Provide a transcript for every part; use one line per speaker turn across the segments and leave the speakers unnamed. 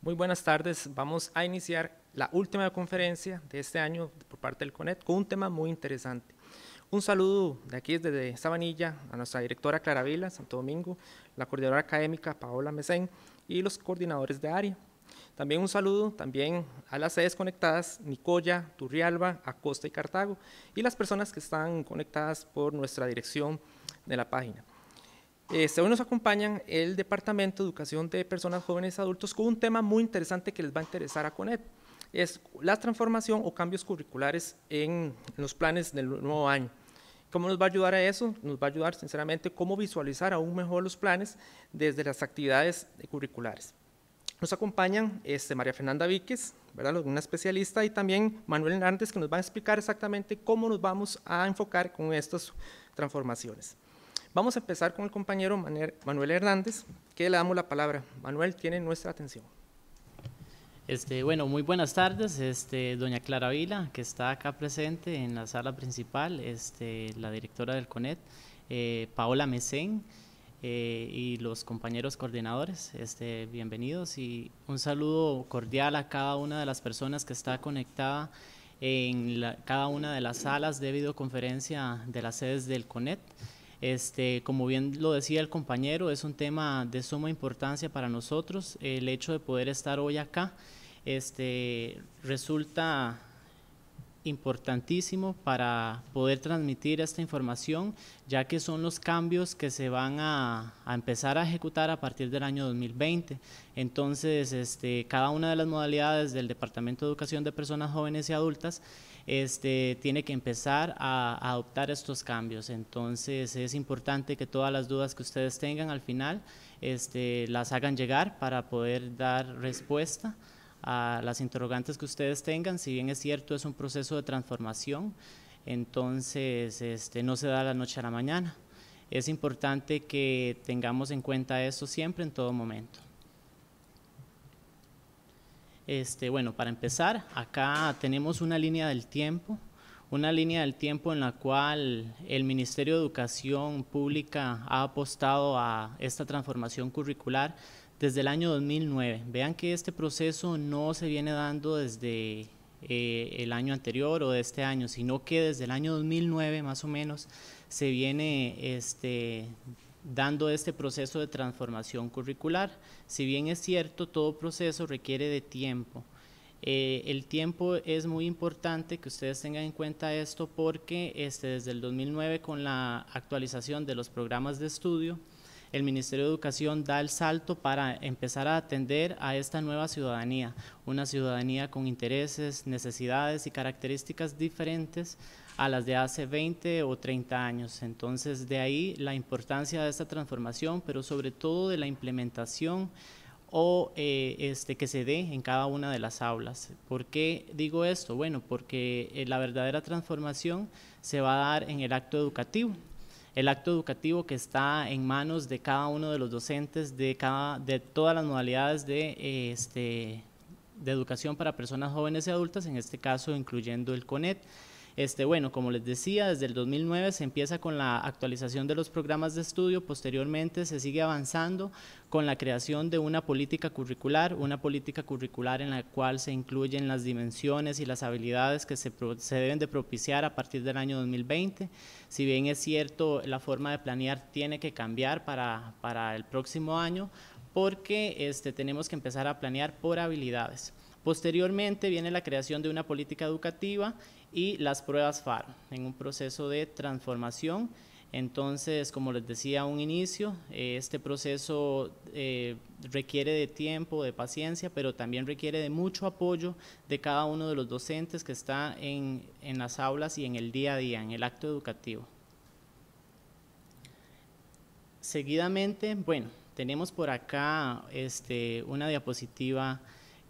Muy buenas tardes. Vamos a iniciar la última conferencia de este año por parte del CONET con un tema muy interesante. Un saludo de aquí desde Sabanilla a nuestra directora Clara Vila, Santo Domingo, la coordinadora académica Paola Mesén y los coordinadores de área. También un saludo también a las sedes conectadas Nicoya, Turrialba, Acosta y Cartago y las personas que están conectadas por nuestra dirección de la página hoy eh, nos acompañan el Departamento de Educación de Personas Jóvenes y Adultos con un tema muy interesante que les va a interesar a CONET. Es la transformación o cambios curriculares en los planes del nuevo año. ¿Cómo nos va a ayudar a eso? Nos va a ayudar, sinceramente, cómo visualizar aún mejor los planes desde las actividades curriculares. Nos acompañan este, María Fernanda Víquez, ¿verdad? una especialista, y también Manuel Hernández, que nos va a explicar exactamente cómo nos vamos a enfocar con estas transformaciones. Vamos a empezar con el compañero Manuel Hernández, que le damos la palabra. Manuel tiene nuestra atención.
Este, bueno, muy buenas tardes, este, doña Clara Vila, que está acá presente en la sala principal, este, la directora del CONET, eh, Paola Mesén eh, y los compañeros coordinadores, este, bienvenidos y un saludo cordial a cada una de las personas que está conectada en cada una de las salas de videoconferencia de las sedes del CONET. Este, como bien lo decía el compañero, es un tema de suma importancia para nosotros. El hecho de poder estar hoy acá este, resulta importantísimo para poder transmitir esta información, ya que son los cambios que se van a, empezar a ejecutar a partir del año 2020. Entonces, este, cada una de las modalidades del Departamento de Educación de Personas Jóvenes y Adultas este, tiene que empezar a, adoptar estos cambios. Entonces es importante que todas las dudas que ustedes tengan al final este, las hagan llegar para poder dar respuesta a las interrogantes que ustedes tengan. Si bien es cierto, es un proceso de transformación, entonces este, no se da la noche a la mañana. Es importante que tengamos en cuenta eso siempre, en todo momento. Este, bueno, para empezar, acá tenemos una línea del tiempo, una línea del tiempo en la cual el Ministerio de Educación Pública ha apostado a esta transformación curricular desde el año 2009. Vean que este proceso no se viene dando desde eh, el año anterior o de este año, sino que desde el año 2009 más o menos se viene este, dando este proceso de transformación curricular. Si bien es cierto, todo proceso requiere de tiempo. Eh, el tiempo es muy importante que ustedes tengan en cuenta esto porque este, desde el 2009 con la actualización de los programas de estudio, el Ministerio de Educación da el salto para empezar a atender a esta nueva ciudadanía, una ciudadanía con intereses, necesidades y características diferentes a las de hace 20 o 30 años. Entonces, de ahí la importancia de esta transformación, pero sobre todo de la implementación o eh, este, que se dé en cada una de las aulas. ¿Por qué digo esto? Bueno, porque eh, la verdadera transformación se va a dar en el acto educativo. El acto educativo que está en manos de cada uno de los docentes de, cada, de todas las modalidades de, eh, este, de educación para personas jóvenes y adultas, en este caso incluyendo el CONET. Este, bueno, como les decía, desde el 2009 se empieza con la actualización de los programas de estudio, posteriormente se sigue avanzando con la creación de una política curricular, una política curricular en la cual se incluyen las dimensiones y las habilidades que se, deben de propiciar a partir del año 2020. Si bien es cierto, la forma de planear tiene que cambiar para, el próximo año, porque este, tenemos que empezar a planear por habilidades. Posteriormente viene la creación de una política educativa y las pruebas FAR, en un proceso de transformación. Entonces, como les decía a un inicio, eh, este proceso eh, requiere de tiempo, de paciencia, pero también requiere de mucho apoyo de cada uno de los docentes que está en, las aulas y en el día a día, en el acto educativo. Seguidamente, bueno, tenemos por acá este, una diapositiva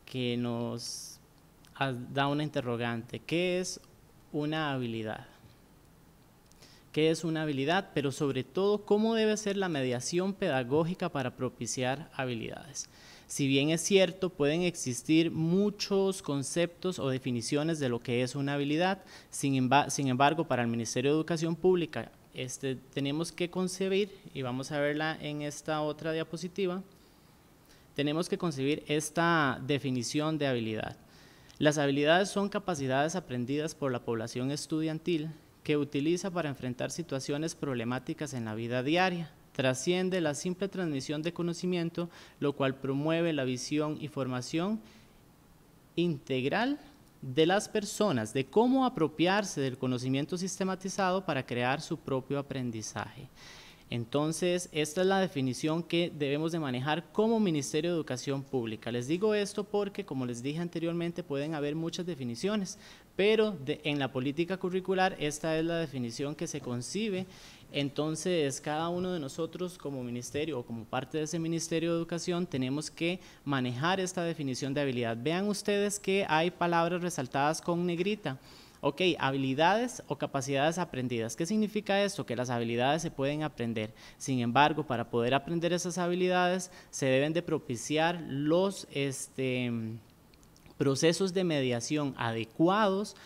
que nos da una interrogante. ¿Qué es una habilidad. ¿Qué es una habilidad? Pero sobre todo, ¿cómo debe ser la mediación pedagógica para propiciar habilidades? Si bien es cierto, pueden existir muchos conceptos o definiciones de lo que es una habilidad, sin, embargo, para el Ministerio de Educación Pública este, tenemos que concebir, y vamos a verla en esta otra diapositiva, tenemos que concebir esta definición de habilidad. Las habilidades son capacidades aprendidas por la población estudiantil que utiliza para enfrentar situaciones problemáticas en la vida diaria. Trasciende la simple transmisión de conocimiento, lo cual promueve la visión y formación integral de las personas, de cómo apropiarse del conocimiento sistematizado para crear su propio aprendizaje. Entonces, esta es la definición que debemos de manejar como Ministerio de Educación Pública. Les digo esto porque, como les dije anteriormente, pueden haber muchas definiciones, pero en la política curricular esta es la definición que se concibe. Entonces, cada uno de nosotros como ministerio o como parte de ese Ministerio de Educación tenemos que manejar esta definición de habilidad. Vean ustedes que hay palabras resaltadas con negrita. Ok, habilidades o capacidades aprendidas. ¿Qué significa esto? Que las habilidades se pueden aprender. Sin embargo, para poder aprender esas habilidades se deben de propiciar los este, procesos de mediación adecuados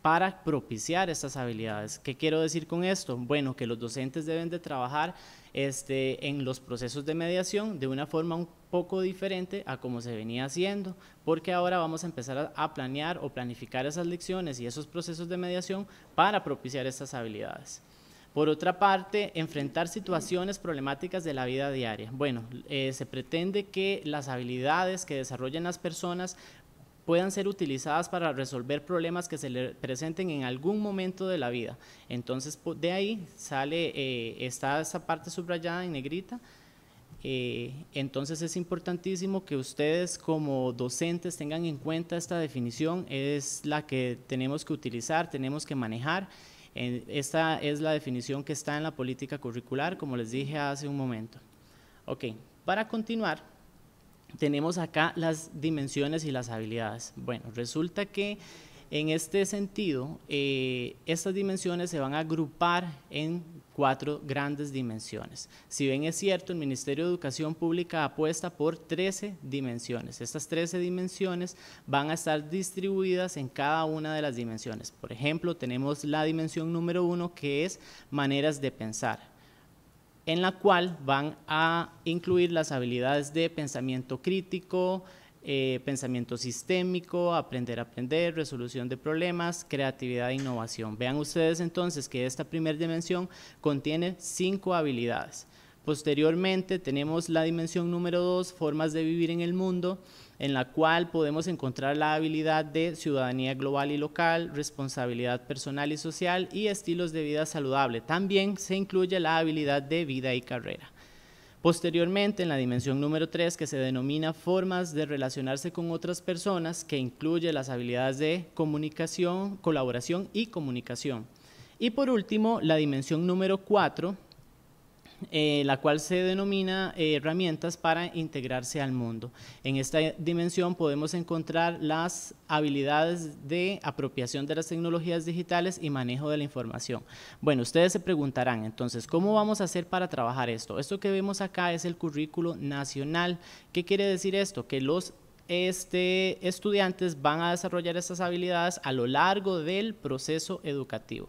para propiciar estas habilidades. ¿Qué quiero decir con esto? Bueno, que los docentes deben de trabajar este, en los procesos de mediación de una forma un poco diferente a como se venía haciendo, porque ahora vamos a empezar a, planear o planificar esas lecciones y esos procesos de mediación para propiciar estas habilidades. Por otra parte, enfrentar situaciones problemáticas de la vida diaria. Bueno, eh, se pretende que las habilidades que desarrollan las personas puedan ser utilizadas para resolver problemas que se le presenten en algún momento de la vida. Entonces, de ahí sale, eh, está esta parte subrayada en negrita. Eh, entonces es importantísimo que ustedes como docentes tengan en cuenta esta definición, es la que tenemos que utilizar, tenemos que manejar. esta es la definición que está en la política curricular, como les dije hace un momento. Ok, para continuar, tenemos acá las dimensiones y las habilidades. Bueno, resulta que en este sentido, eh, estas dimensiones se van a agrupar en cuatro grandes dimensiones. Si bien es cierto, el Ministerio de Educación Pública apuesta por 13 dimensiones. Estas 13 dimensiones van a estar distribuidas en cada una de las dimensiones. Por ejemplo, tenemos la dimensión número uno que es maneras de pensar en la cual van a incluir las habilidades de pensamiento crítico, eh, pensamiento sistémico, aprender a aprender, resolución de problemas, creatividad e innovación. Vean ustedes entonces que esta primera dimensión contiene cinco habilidades. Posteriormente tenemos la dimensión número dos, formas de vivir en el mundo, en la cual podemos encontrar la habilidad de ciudadanía global y local, responsabilidad personal y social y estilos de vida saludable. También se incluye la habilidad de vida y carrera. Posteriormente, en la dimensión número 3, que se denomina formas de relacionarse con otras personas, que incluye las habilidades de comunicación, colaboración y comunicación. Y por último, la dimensión número 4, eh, la cual se denomina eh, herramientas para integrarse al mundo. En esta dimensión podemos encontrar las habilidades de apropiación de las tecnologías digitales y manejo de la información. Bueno, ustedes se preguntarán entonces, ¿cómo vamos a hacer para trabajar esto? Esto que vemos acá es el currículo nacional. ¿Qué quiere decir esto? Que los este, estudiantes van a desarrollar estas habilidades a lo largo del proceso educativo.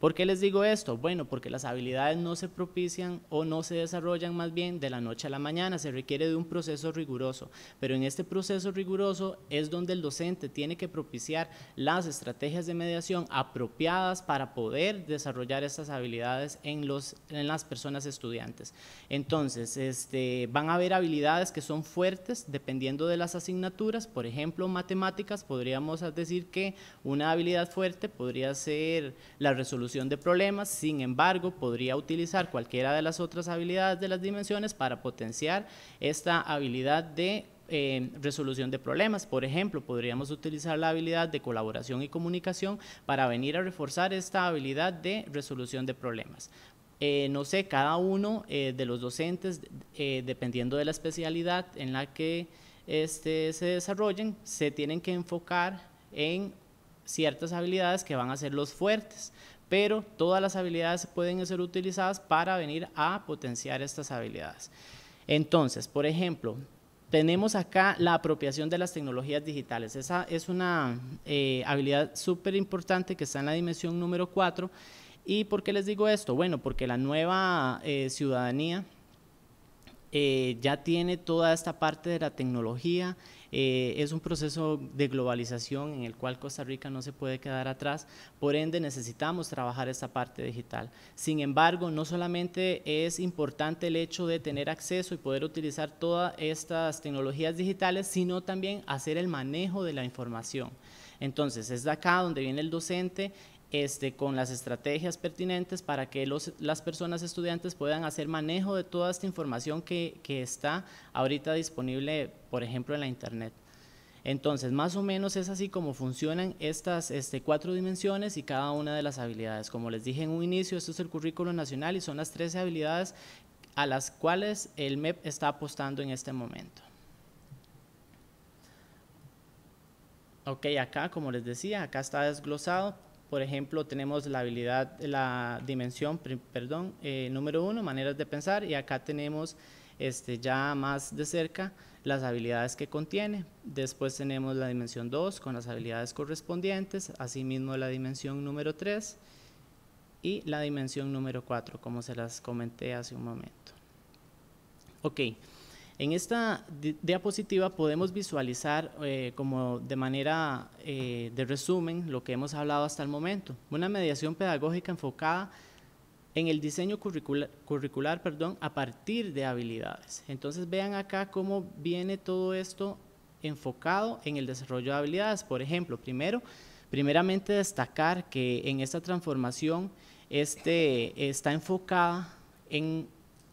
¿Por qué les digo esto? Bueno, porque las habilidades no se propician o no se desarrollan más bien de la noche a la mañana, se requiere de un proceso riguroso, pero en este proceso riguroso es donde el docente tiene que propiciar las estrategias de mediación apropiadas para poder desarrollar estas habilidades en, los, en las personas estudiantes. Entonces, este, van a haber habilidades que son fuertes dependiendo de las asignaturas, por ejemplo, matemáticas, podríamos decir que una habilidad fuerte podría ser la resolución de problemas, sin embargo, podría utilizar cualquiera de las otras habilidades de las dimensiones para potenciar esta habilidad de eh, resolución de problemas. Por ejemplo, podríamos utilizar la habilidad de colaboración y comunicación para venir a reforzar esta habilidad de resolución de problemas. Eh, no sé, cada uno eh, de los docentes, dependiendo de la especialidad en la que este, se desarrollen, se tienen que enfocar en ciertas habilidades que van a ser los fuertes pero todas las habilidades pueden ser utilizadas para venir a potenciar estas habilidades. Entonces, por ejemplo, tenemos acá la apropiación de las tecnologías digitales. Esa es una eh, habilidad súper importante que está en la dimensión número 4. ¿Y por qué les digo esto? Bueno, porque la nueva eh, ciudadanía eh, ya tiene toda esta parte de la tecnología, eh, es un proceso de globalización en el cual Costa Rica no se puede quedar atrás, por ende necesitamos trabajar esa parte digital. Sin embargo, no solamente es importante el hecho de tener acceso y poder utilizar todas estas tecnologías digitales, sino también hacer el manejo de la información. Entonces, es de acá donde viene el docente este, con las estrategias pertinentes para que las personas estudiantes puedan hacer manejo de toda esta información que, está ahorita disponible, por ejemplo, en la Internet. Entonces, más o menos es así como funcionan estas este, cuatro dimensiones y cada una de las habilidades. Como les dije en un inicio, esto es el currículo nacional y son las 13 habilidades a las cuales el MEP está apostando en este momento. Ok, acá, como les decía, acá está desglosado por ejemplo, tenemos la habilidad, la dimensión, perdón, eh, número uno, maneras de pensar, y acá tenemos este, ya más de cerca las habilidades que contiene. Después tenemos la dimensión 2 con las habilidades correspondientes, asimismo la dimensión número 3 y la dimensión número 4, como se las comenté hace un momento. Ok. En esta diapositiva podemos visualizar eh, como de manera eh, de resumen lo que hemos hablado hasta el momento. Una mediación pedagógica enfocada en el diseño curricular, curricular perdón, a partir de habilidades. Entonces vean acá cómo viene todo esto enfocado en el desarrollo de habilidades. Por ejemplo, primero, primeramente destacar que en esta transformación este, está enfocada en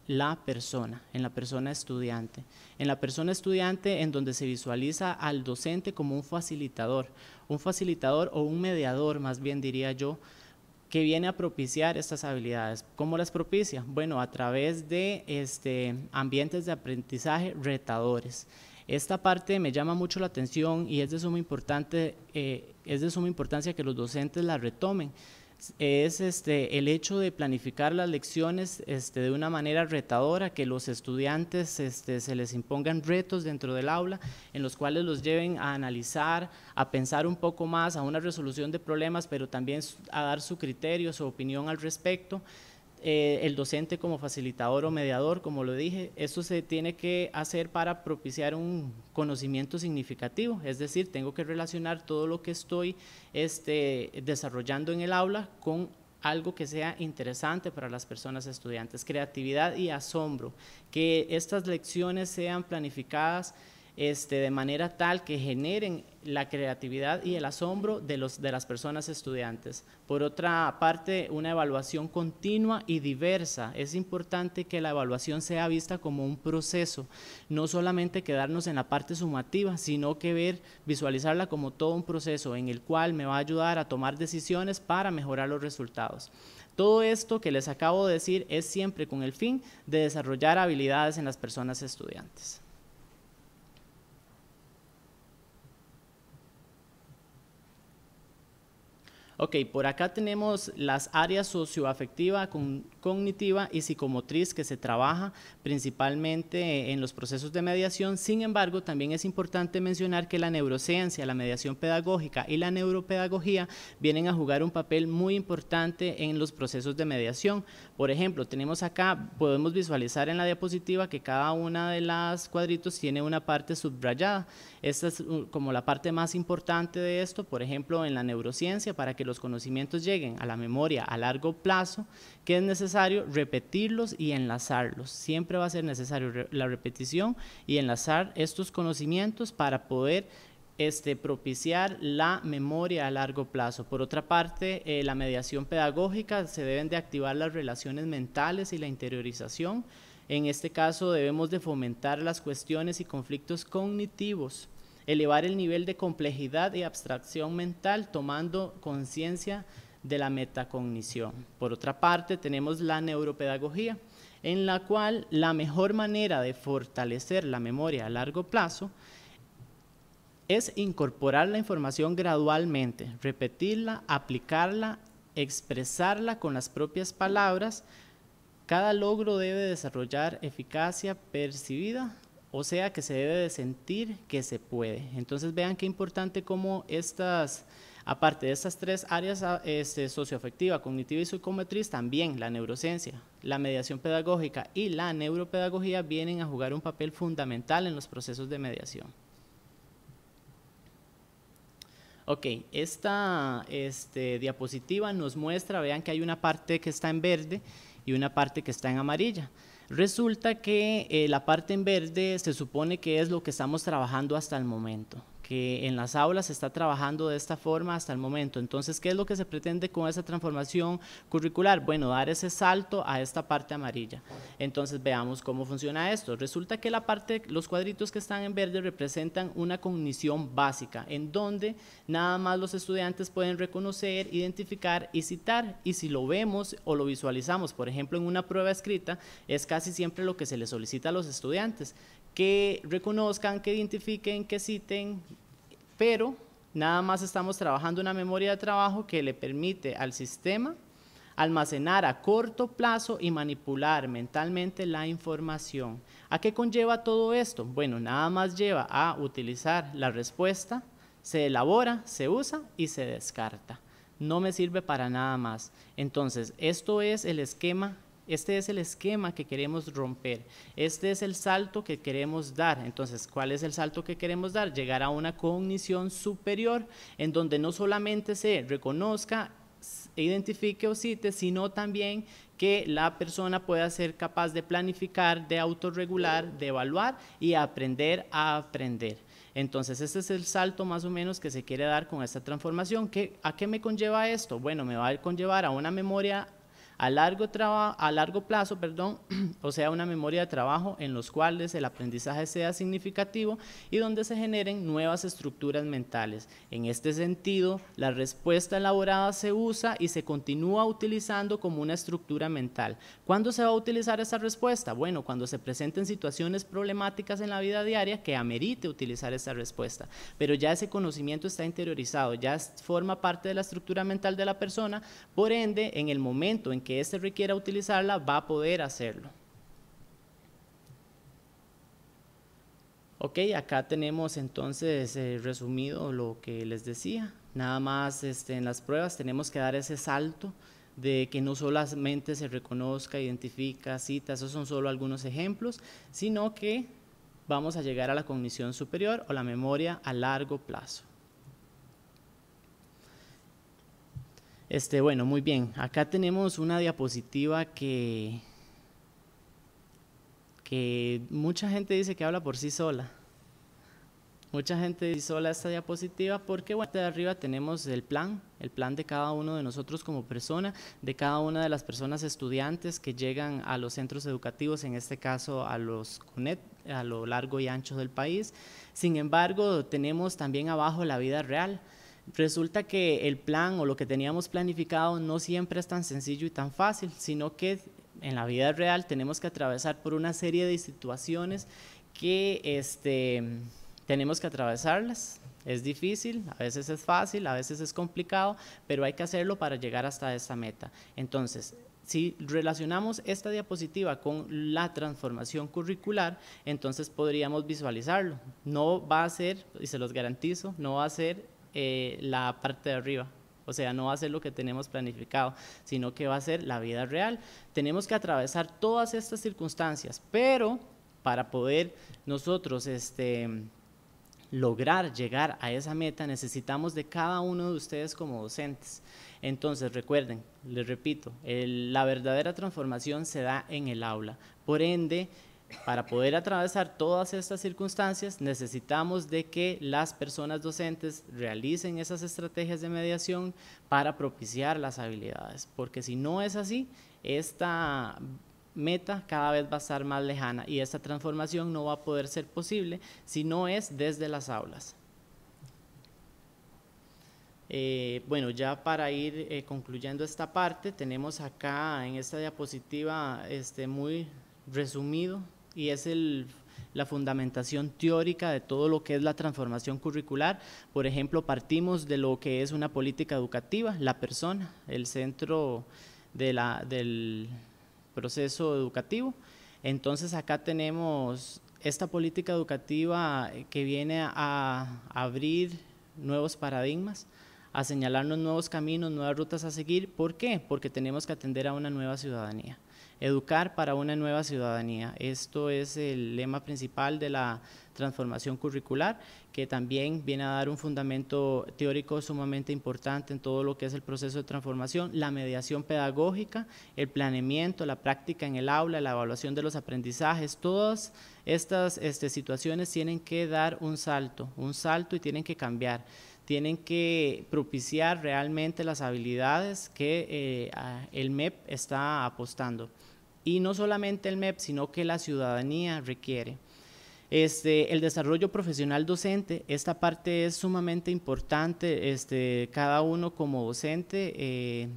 la persona, en la persona estudiante. En la persona estudiante en donde se visualiza al docente como un facilitador, un facilitador o un mediador, más bien diría yo, que viene a propiciar estas habilidades. ¿Cómo las propicia? Bueno, a través de este, ambientes de aprendizaje retadores. Esta parte me llama mucho la atención y es de suma, importante, eh, es de suma importancia que los docentes la retomen es este, el hecho de planificar las lecciones este, de una manera retadora, que los estudiantes este, se les impongan retos dentro del aula en los cuales los lleven a analizar, a pensar un poco más, a una resolución de problemas, pero también a dar su criterio, su opinión al respecto. Eh, el docente como facilitador o mediador, como lo dije, eso se tiene que hacer para propiciar un conocimiento significativo, es decir, tengo que relacionar todo lo que estoy este, desarrollando en el aula con algo que sea interesante para las personas estudiantes, creatividad y asombro, que estas lecciones sean planificadas este, de manera tal que generen la creatividad y el asombro de, de las personas estudiantes. Por otra parte, una evaluación continua y diversa. Es importante que la evaluación sea vista como un proceso, no solamente quedarnos en la parte sumativa, sino que ver, visualizarla como todo un proceso en el cual me va a ayudar a tomar decisiones para mejorar los resultados. Todo esto que les acabo de decir es siempre con el fin de desarrollar habilidades en las personas estudiantes. Ok, por acá tenemos las áreas socioafectiva con cognitiva y psicomotriz que se trabaja principalmente eh, en los procesos de mediación. Sin embargo, también es importante mencionar que la neurociencia, la mediación pedagógica y la neuropedagogía vienen a jugar un papel muy importante en los procesos de mediación. Por ejemplo, tenemos acá, podemos visualizar en la diapositiva que cada una de las cuadritos tiene una parte subrayada. Esta es uh, como la parte más importante de esto, por ejemplo, en la neurociencia, para que los conocimientos lleguen a la memoria a largo plazo, que es necesario repetirlos y enlazarlos. Siempre va a ser necesario la repetición y enlazar estos conocimientos para poder este, propiciar la memoria a largo plazo. Por otra parte, eh, la mediación pedagógica, se deben de activar las relaciones mentales y la interiorización. En este caso debemos de fomentar las cuestiones y conflictos cognitivos, elevar el nivel de complejidad y abstracción mental tomando conciencia de la metacognición. Por otra parte, tenemos la neuropedagogía, en la cual la mejor manera de fortalecer la memoria a largo plazo es incorporar la información gradualmente, repetirla, aplicarla, expresarla con las propias palabras. Cada logro debe desarrollar eficacia percibida, o sea que se debe de sentir que se puede. Entonces vean qué importante como estas Aparte de estas tres áreas ah, este, socioafectiva, cognitiva y psicomotriz, también la neurociencia, la mediación pedagógica y la neuropedagogía vienen a jugar un papel fundamental en los procesos de mediación. Ok, esta este, diapositiva nos muestra, vean que hay una parte que está en verde y una parte que está en amarilla. Resulta que eh, la parte en verde se supone que es lo que estamos trabajando hasta el momento que en las aulas se está trabajando de esta forma hasta el momento. Entonces, ¿qué es lo que se pretende con esa transformación curricular? Bueno, dar ese salto a esta parte amarilla. Entonces, veamos cómo funciona esto. Resulta que la parte, los cuadritos que están en verde representan una cognición básica, en donde nada más los estudiantes pueden reconocer, identificar y citar. Y si lo vemos o lo visualizamos, por ejemplo, en una prueba escrita, es casi siempre lo que se le solicita a los estudiantes que reconozcan, que identifiquen, que citen, pero nada más estamos trabajando una memoria de trabajo que le permite al sistema almacenar a corto plazo y manipular mentalmente la información. ¿A qué conlleva todo esto? Bueno, nada más lleva a utilizar la respuesta, se elabora, se usa y se descarta. No me sirve para nada más. Entonces, esto es el esquema este es el esquema que queremos romper, este es el salto que queremos dar. Entonces, ¿cuál es el salto que queremos dar? Llegar a una cognición superior en donde no solamente se reconozca, identifique o cite, sino también que la persona pueda ser capaz de planificar, de autorregular, de evaluar y aprender a aprender. Entonces, este es el salto más o menos que se quiere dar con esta transformación. ¿Qué, ¿A qué me conlleva esto? Bueno, me va a conllevar a una memoria a largo, a largo plazo, perdón, o sea, una memoria de trabajo en los cuales el aprendizaje sea significativo y donde se generen nuevas estructuras mentales. En este sentido, la respuesta elaborada se usa y se continúa utilizando como una estructura mental. ¿Cuándo se va a utilizar esa respuesta? Bueno, cuando se presenten situaciones problemáticas en la vida diaria que amerite utilizar esa respuesta, pero ya ese conocimiento está interiorizado, ya forma parte de la estructura mental de la persona, por ende, en el momento en que éste requiera utilizarla va a poder hacerlo. Ok, acá tenemos entonces eh, resumido lo que les decía. Nada más este, en las pruebas tenemos que dar ese salto de que no solamente se reconozca, identifica, cita, esos son solo algunos ejemplos, sino que vamos a llegar a la cognición superior o la memoria a largo plazo. Este, bueno, muy bien. Acá tenemos una diapositiva que, mucha gente dice que habla por sí sola. Mucha gente dice sola esta diapositiva porque bueno, de arriba tenemos el plan, el plan de cada uno de nosotros como persona, de cada una de las personas estudiantes que llegan a los centros educativos, en este caso a los CUNET, a lo largo y ancho del país. Sin embargo, tenemos también abajo la vida real. Resulta que el plan o lo que teníamos planificado no siempre es tan sencillo y tan fácil, sino que en la vida real tenemos que atravesar por una serie de situaciones que este, tenemos que atravesarlas. Es difícil, a veces es fácil, a veces es complicado, pero hay que hacerlo para llegar hasta esa meta. Entonces, si relacionamos esta diapositiva con la transformación curricular, entonces podríamos visualizarlo. No va a ser, y se los garantizo, no va a ser eh, la parte de arriba. O sea, no va a ser lo que tenemos planificado, sino que va a ser la vida real. Tenemos que atravesar todas estas circunstancias, pero para poder nosotros este, lograr llegar a esa meta necesitamos de cada uno de ustedes como docentes. Entonces, recuerden, les repito, la verdadera transformación se da en el aula. Por ende, para poder atravesar todas estas circunstancias necesitamos de que las personas docentes realicen esas estrategias de mediación para propiciar las habilidades, porque si no es así, esta meta cada vez va a estar más lejana y esta transformación no va a poder ser posible si no es desde las aulas. Eh, bueno, ya para ir eh, concluyendo esta parte, tenemos acá en esta diapositiva este, muy resumido y es la fundamentación teórica de todo lo que es la transformación curricular. Por ejemplo, partimos de lo que es una política educativa, la persona, el centro del proceso educativo. Entonces acá tenemos esta política educativa que viene a abrir nuevos paradigmas, a señalarnos nuevos caminos, nuevas rutas a seguir. ¿Por qué? Porque tenemos que atender a una nueva ciudadanía. Educar para una nueva ciudadanía. Esto es el lema principal de la transformación curricular, que también viene a dar un fundamento teórico sumamente importante en todo lo que es el proceso de transformación, la mediación pedagógica, el planeamiento, la práctica en el aula, la evaluación de los aprendizajes, todas estas este, situaciones tienen que dar un salto, un salto y tienen que cambiar tienen que propiciar realmente las habilidades que eh, el MEP está apostando y no solamente el MEP, sino que la ciudadanía requiere. Este, el desarrollo profesional docente, esta parte es sumamente importante, este, cada uno como docente eh,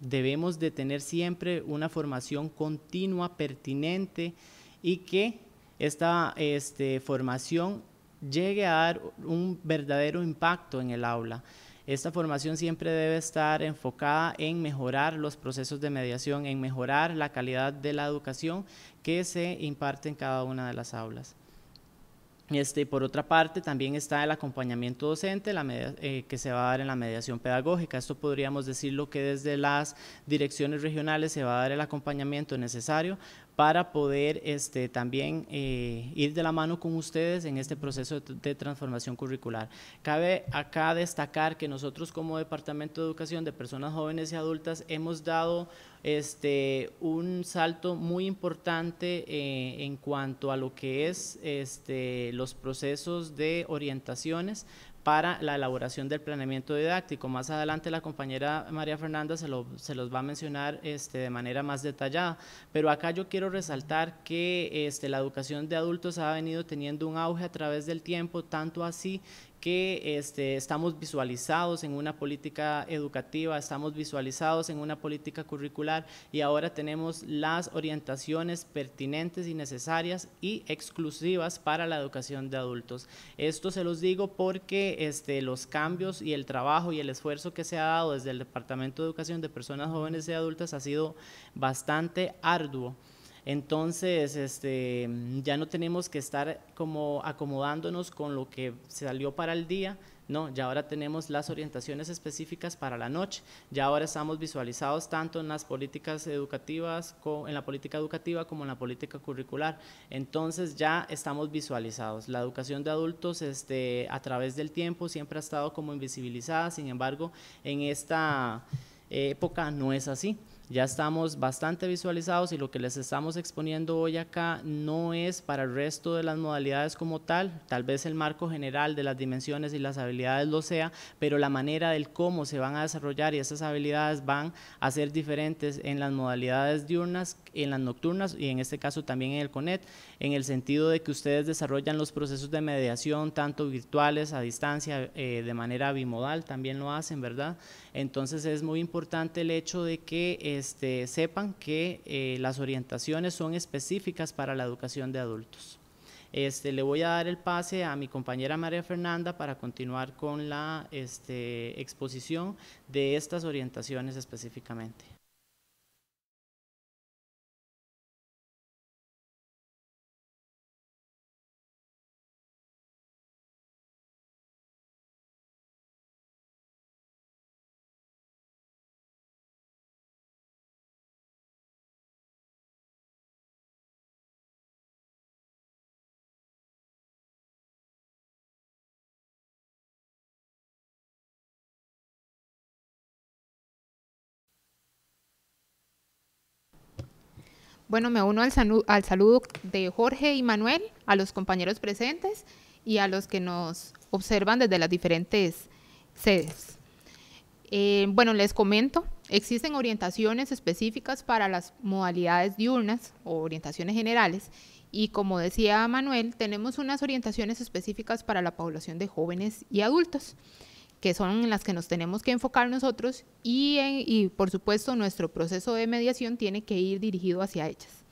debemos de tener siempre una formación continua, pertinente y que esta este, formación llegue a dar un verdadero impacto en el aula. Esta formación siempre debe estar enfocada en mejorar los procesos de mediación, en mejorar la calidad de la educación que se imparte en cada una de las aulas. Este, por otra parte, también está el acompañamiento docente eh, que se va a dar en la mediación pedagógica. Esto podríamos decirlo que desde las direcciones regionales se va a dar el acompañamiento necesario para poder este, también eh, ir de la mano con ustedes en este proceso de, transformación curricular. Cabe acá destacar que nosotros como Departamento de Educación de Personas Jóvenes y Adultas hemos dado este, un salto muy importante eh, en cuanto a lo que es este, los procesos de orientaciones para la elaboración del planeamiento didáctico. Más adelante la compañera María Fernanda se, lo, se los va a mencionar este, de manera más detallada, pero acá yo quiero resaltar que este, la educación de adultos ha venido teniendo un auge a través del tiempo, tanto así que este, estamos visualizados en una política educativa, estamos visualizados en una política curricular y ahora tenemos las orientaciones pertinentes y necesarias y exclusivas para la educación de adultos. Esto se los digo porque este, los cambios y el trabajo y el esfuerzo que se ha dado desde el Departamento de Educación de Personas Jóvenes y Adultas ha sido bastante arduo. Entonces, este, ya no tenemos que estar como acomodándonos con lo que salió para el día, no, ya ahora tenemos las orientaciones específicas para la noche, ya ahora estamos visualizados tanto en las políticas educativas, en la política educativa como en la política curricular. Entonces ya estamos visualizados. La educación de adultos este, a través del tiempo siempre ha estado como invisibilizada, sin embargo, en esta eh, época no es así. Ya estamos bastante visualizados y lo que les estamos exponiendo hoy acá no es para el resto de las modalidades como tal, tal vez el marco general de las dimensiones y las habilidades lo sea, pero la manera del cómo se van a desarrollar y esas habilidades van a ser diferentes en las modalidades diurnas, en las nocturnas y en este caso también en el CONET en el sentido de que ustedes desarrollan los procesos de mediación, tanto virtuales, a distancia, eh, de manera bimodal, también lo hacen, ¿verdad? Entonces es muy importante el hecho de que este, sepan que eh, las orientaciones son específicas para la educación de adultos. Este, le voy a dar el pase a mi compañera María Fernanda para continuar con la este, exposición de estas orientaciones
específicamente.
Bueno, me uno al, al saludo de Jorge y Manuel, a los compañeros presentes y a los que nos observan desde las diferentes sedes. Eh, bueno, les comento, existen orientaciones específicas para las modalidades diurnas o orientaciones generales y como decía Manuel, tenemos unas orientaciones específicas para la población de jóvenes y adultos que son en las que nos tenemos que enfocar nosotros y, y por supuesto nuestro proceso de mediación tiene que ir dirigido hacia ellas.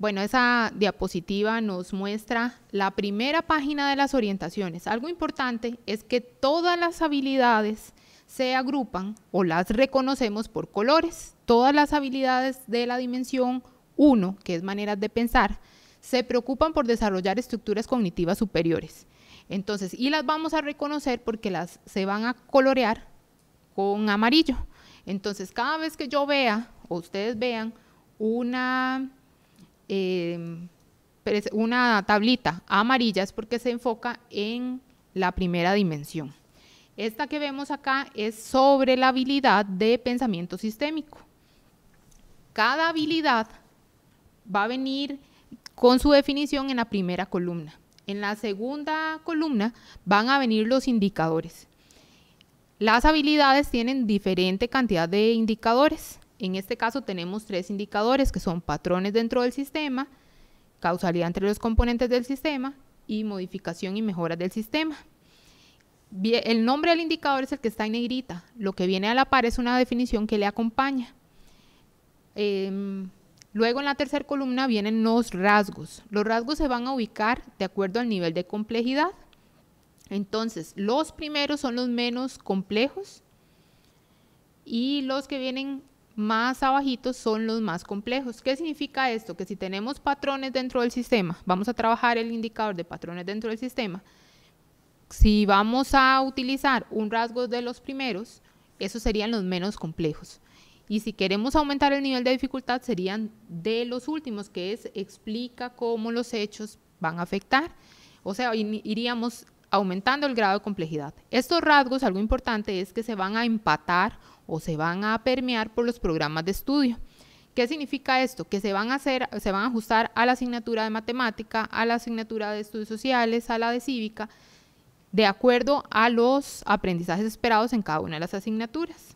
Bueno, esa diapositiva nos muestra la primera página de las orientaciones. Algo importante es que todas las habilidades se agrupan o las reconocemos por colores. Todas las habilidades de la dimensión 1, que es maneras de pensar, se preocupan por desarrollar estructuras cognitivas superiores. Entonces, y las vamos a reconocer porque las se van a colorear con amarillo. Entonces, cada vez que yo vea o ustedes vean una, em, una tablita amarilla es porque se enfoca en la primera dimensión. Esta que vemos acá es sobre la habilidad de pensamiento sistémico. Cada habilidad va a venir con su definición en la primera columna. En la segunda columna van a venir los indicadores. Las habilidades tienen diferente cantidad de indicadores. En este caso tenemos tres indicadores que son patrones dentro del sistema, causalidad entre los componentes del sistema y modificación y mejora del sistema. el nombre del indicador es el que está en negrita. Lo que viene a la par es una definición que le acompaña. Em, Luego en la tercera columna vienen los rasgos. Los rasgos se van a ubicar de acuerdo al nivel de complejidad. Entonces, los primeros son los menos complejos y los que vienen más abajitos son los más complejos. ¿Qué significa esto? Que si tenemos patrones dentro del sistema, vamos a trabajar el indicador de patrones dentro del sistema. Si vamos a utilizar un rasgo de los primeros, esos serían los menos complejos. Y si queremos aumentar el nivel de dificultad, serían de los últimos, que es explica cómo los hechos van a afectar. O sea, iríamos aumentando el grado de complejidad. Estos rasgos, algo importante, es que se van a empatar o se van a permear por los programas de estudio. ¿Qué significa esto? Que se van a hacer, se van a ajustar a la asignatura de matemática, a la asignatura de estudios sociales, a la de cívica, de acuerdo a los aprendizajes esperados en cada una de las asignaturas.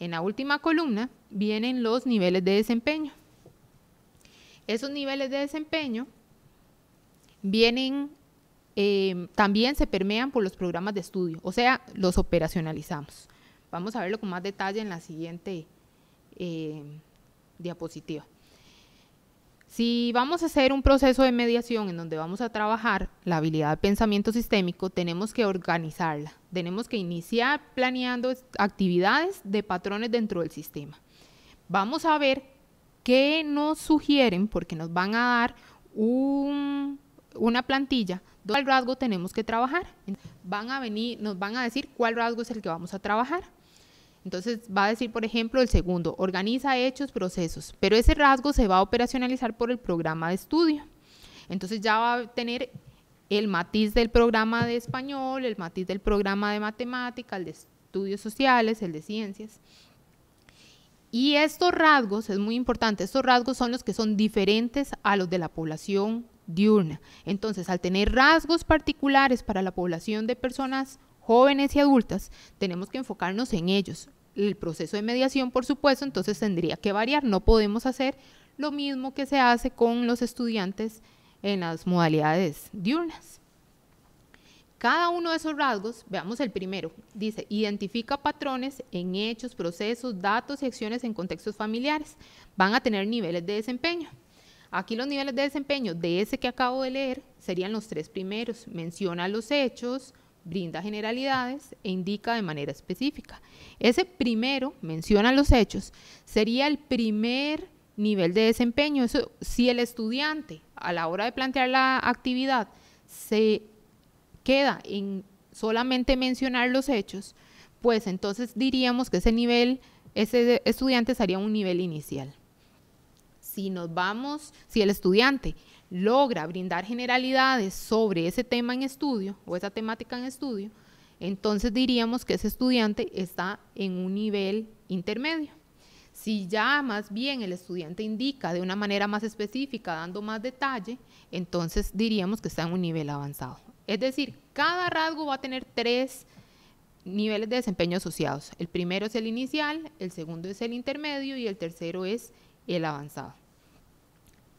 En la última columna vienen los niveles de desempeño. Esos niveles de desempeño vienen, eh, también se permean por los programas de estudio, o sea, los operacionalizamos. Vamos a verlo con más detalle en la siguiente eh, diapositiva. Si vamos a hacer un proceso de mediación en donde vamos a trabajar la habilidad de pensamiento sistémico, tenemos que organizarla. Tenemos que iniciar planeando actividades de patrones dentro del sistema. Vamos a ver qué nos sugieren, porque nos van a dar una plantilla donde rasgo tenemos que trabajar. Van a venir, nos van a decir cuál rasgo es el que vamos a trabajar. Entonces va a decir, por ejemplo, el segundo, organiza hechos, procesos, pero ese rasgo se va a operacionalizar por el programa de estudio. Entonces ya va a tener el matiz del programa de español, el matiz del programa de matemática, el de estudios sociales, el de ciencias. Y estos rasgos, es muy importante, estos rasgos son los que son diferentes a los de la población diurna. Entonces, al tener rasgos particulares para la población de personas jóvenes y adultas, tenemos que enfocarnos en ellos. El proceso de mediación, por supuesto, entonces tendría que variar. No podemos hacer lo mismo que se hace con los estudiantes en las modalidades diurnas. Cada uno de esos rasgos, veamos el primero, dice, identifica patrones en hechos, procesos, datos y acciones en contextos familiares. Van a tener niveles de desempeño. Aquí los niveles de desempeño de ese que acabo de leer serían los tres primeros. Menciona los hechos, brinda generalidades e indica de manera específica. Ese primero, menciona los hechos, sería el primer nivel de desempeño. si el estudiante a la hora de plantear la actividad se queda en solamente mencionar los hechos, pues entonces diríamos que ese nivel, ese estudiante sería un nivel inicial. Si nos vamos, si el estudiante logra brindar generalidades sobre ese tema en estudio o esa temática en estudio, entonces diríamos que ese estudiante está en un nivel intermedio. Si ya más bien el estudiante indica de una manera más específica, dando más detalle, entonces diríamos que está en un nivel avanzado. Es decir, cada rasgo va a tener tres niveles de desempeño asociados. El primero es el inicial, el segundo es el intermedio y el tercero es el avanzado.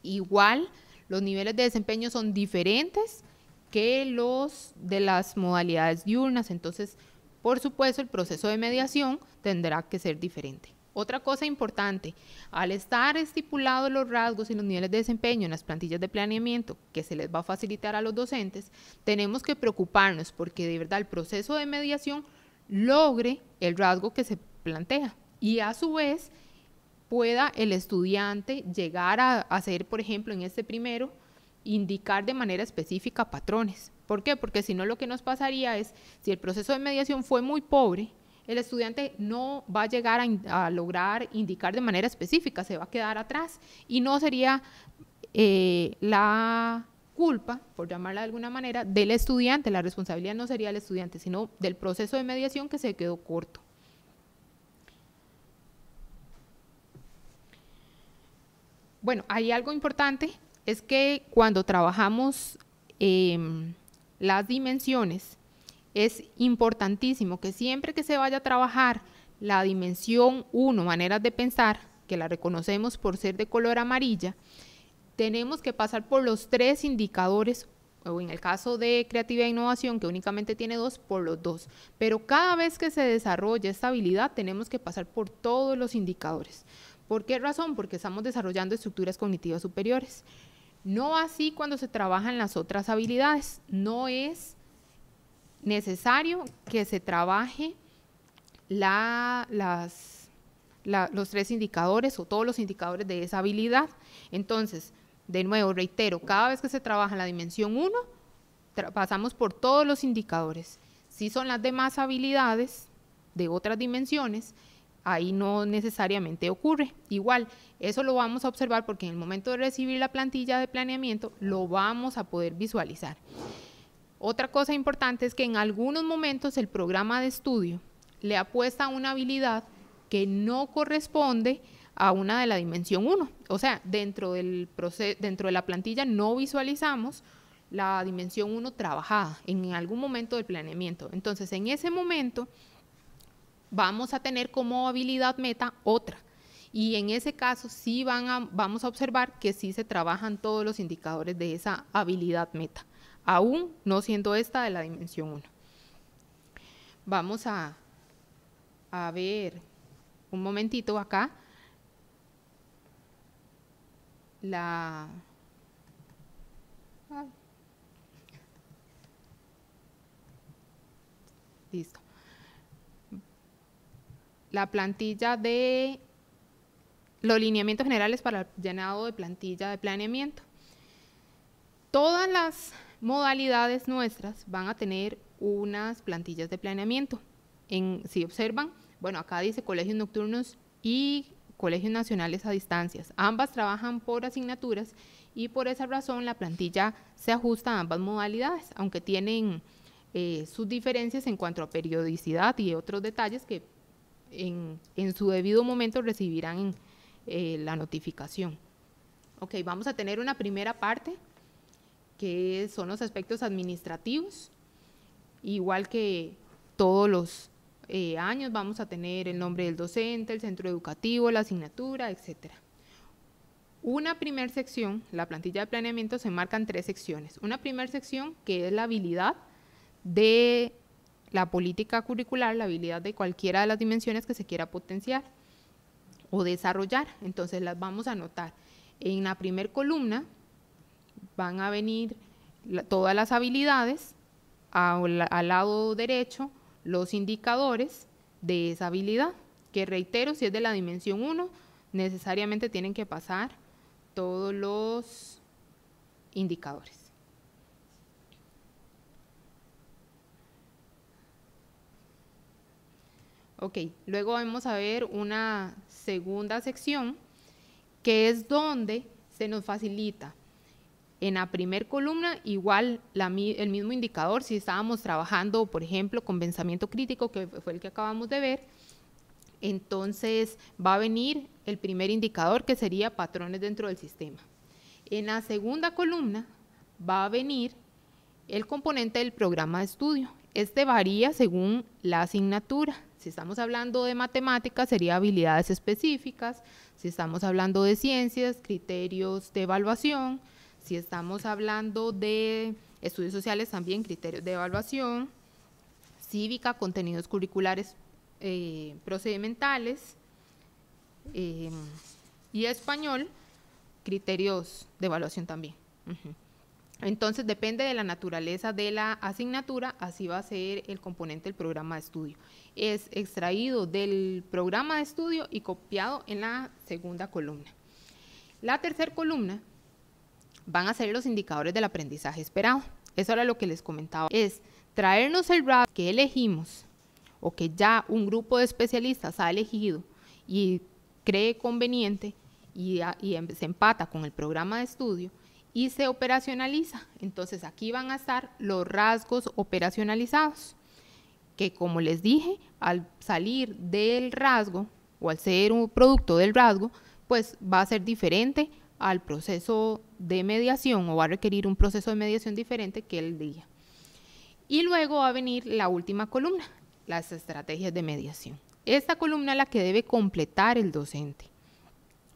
Igual, los niveles de desempeño son diferentes que los de las modalidades diurnas, entonces, por supuesto, el proceso de mediación tendrá que ser diferente. Otra cosa importante, al estar estipulados los rasgos y los niveles de desempeño en las plantillas de planeamiento que se les va a facilitar a los docentes, tenemos que preocuparnos porque de verdad el proceso de mediación logre el rasgo que se plantea y a su vez pueda el estudiante llegar a hacer, por ejemplo, en este primero, indicar de manera específica patrones. ¿Por qué? Porque si no lo que nos pasaría es, si el proceso de mediación fue muy pobre, el estudiante no va a llegar a, lograr indicar de manera específica, se va a quedar atrás y no sería eh, la culpa, por llamarla de alguna manera, del estudiante. La responsabilidad no sería del estudiante, sino del proceso de mediación que se quedó corto. Bueno, hay algo importante, es que cuando trabajamos em, las dimensiones, es importantísimo que siempre que se vaya a trabajar la dimensión 1, maneras de pensar, que la reconocemos por ser de color amarilla, tenemos que pasar por los tres indicadores, o en el caso de creatividad e innovación, que únicamente tiene dos, por los dos. Pero cada vez que se desarrolla esta habilidad, tenemos que pasar por todos los indicadores. ¿Por qué razón? Porque estamos desarrollando estructuras cognitivas superiores. No así cuando se trabajan las otras habilidades. No es necesario que se trabaje la, las, los tres indicadores o todos los indicadores de esa habilidad. Entonces, de nuevo, reitero, cada vez que se trabaja la dimensión 1, pasamos por todos los indicadores. Si son las demás habilidades de otras dimensiones, ahí no necesariamente ocurre. Igual, eso lo vamos a observar porque en el momento de recibir la plantilla de planeamiento lo vamos a poder visualizar. Otra cosa importante es que en algunos momentos el programa de estudio le apuesta a una habilidad que no corresponde a una de la dimensión 1. O sea, dentro, del proceso, dentro de la plantilla no visualizamos la dimensión 1 trabajada en algún momento del planeamiento. Entonces, en ese momento vamos a tener como habilidad meta otra. Y en ese caso sí van vamos a observar que sí se trabajan todos los indicadores de esa habilidad meta, aún no siendo esta de la dimensión 1. Vamos a, a ver un momentito acá la... Listo la plantilla de los lineamientos generales para el llenado de plantilla de planeamiento. Todas las modalidades nuestras van a tener unas plantillas de planeamiento. En, si observan, bueno, acá dice colegios nocturnos y colegios nacionales a distancias. Ambas trabajan por asignaturas y por esa razón la plantilla se ajusta a ambas modalidades, aunque tienen eh, sus diferencias en cuanto a periodicidad y otros detalles que en, su debido momento recibirán eh, la notificación. Ok, vamos a tener una primera parte que son los aspectos administrativos, igual que todos los eh, años vamos a tener el nombre del docente, el centro educativo, la asignatura, etcétera. Una primera sección, la plantilla de planeamiento se marca en tres secciones. Una primera sección que es la habilidad de la política curricular, la habilidad de cualquiera de las dimensiones que se quiera potenciar o desarrollar. Entonces las vamos a anotar. En la primer columna van a venir todas las habilidades, al lado derecho los indicadores de esa habilidad, que reitero, si es de la dimensión 1, necesariamente tienen que pasar todos los indicadores. Ok, luego vamos a ver una segunda sección que es donde se nos facilita. En la primera columna, igual el mismo indicador, si estábamos trabajando, por ejemplo, con pensamiento crítico, que fue el que acabamos de ver, entonces va a venir el primer indicador que sería patrones dentro del sistema. En la segunda columna va a venir el componente del programa de estudio. Este varía según la asignatura. Si estamos hablando de matemáticas, sería habilidades específicas. Si estamos hablando de ciencias, criterios de evaluación. Si estamos hablando de estudios sociales, también criterios de evaluación. Cívica, contenidos curriculares eh, procedimentales. Eh, y español, criterios de evaluación también. Entonces, depende de la naturaleza de la asignatura, así va a ser el componente del programa de estudio es extraído del programa de estudio y copiado en la segunda columna. La tercera columna van a ser los indicadores del aprendizaje esperado. Eso era lo que les comentaba. Es traernos el rasgo que elegimos o que ya un grupo de especialistas ha elegido y cree conveniente y em, se empata con el programa de estudio y se operacionaliza. Entonces aquí van a estar los rasgos operacionalizados que como les dije, al salir del rasgo o al ser un producto del rasgo, pues va a ser diferente al proceso de mediación o va a requerir un proceso de mediación diferente que el día. Y luego va a venir la última columna, las estrategias de mediación. Esta columna es la que debe completar el docente.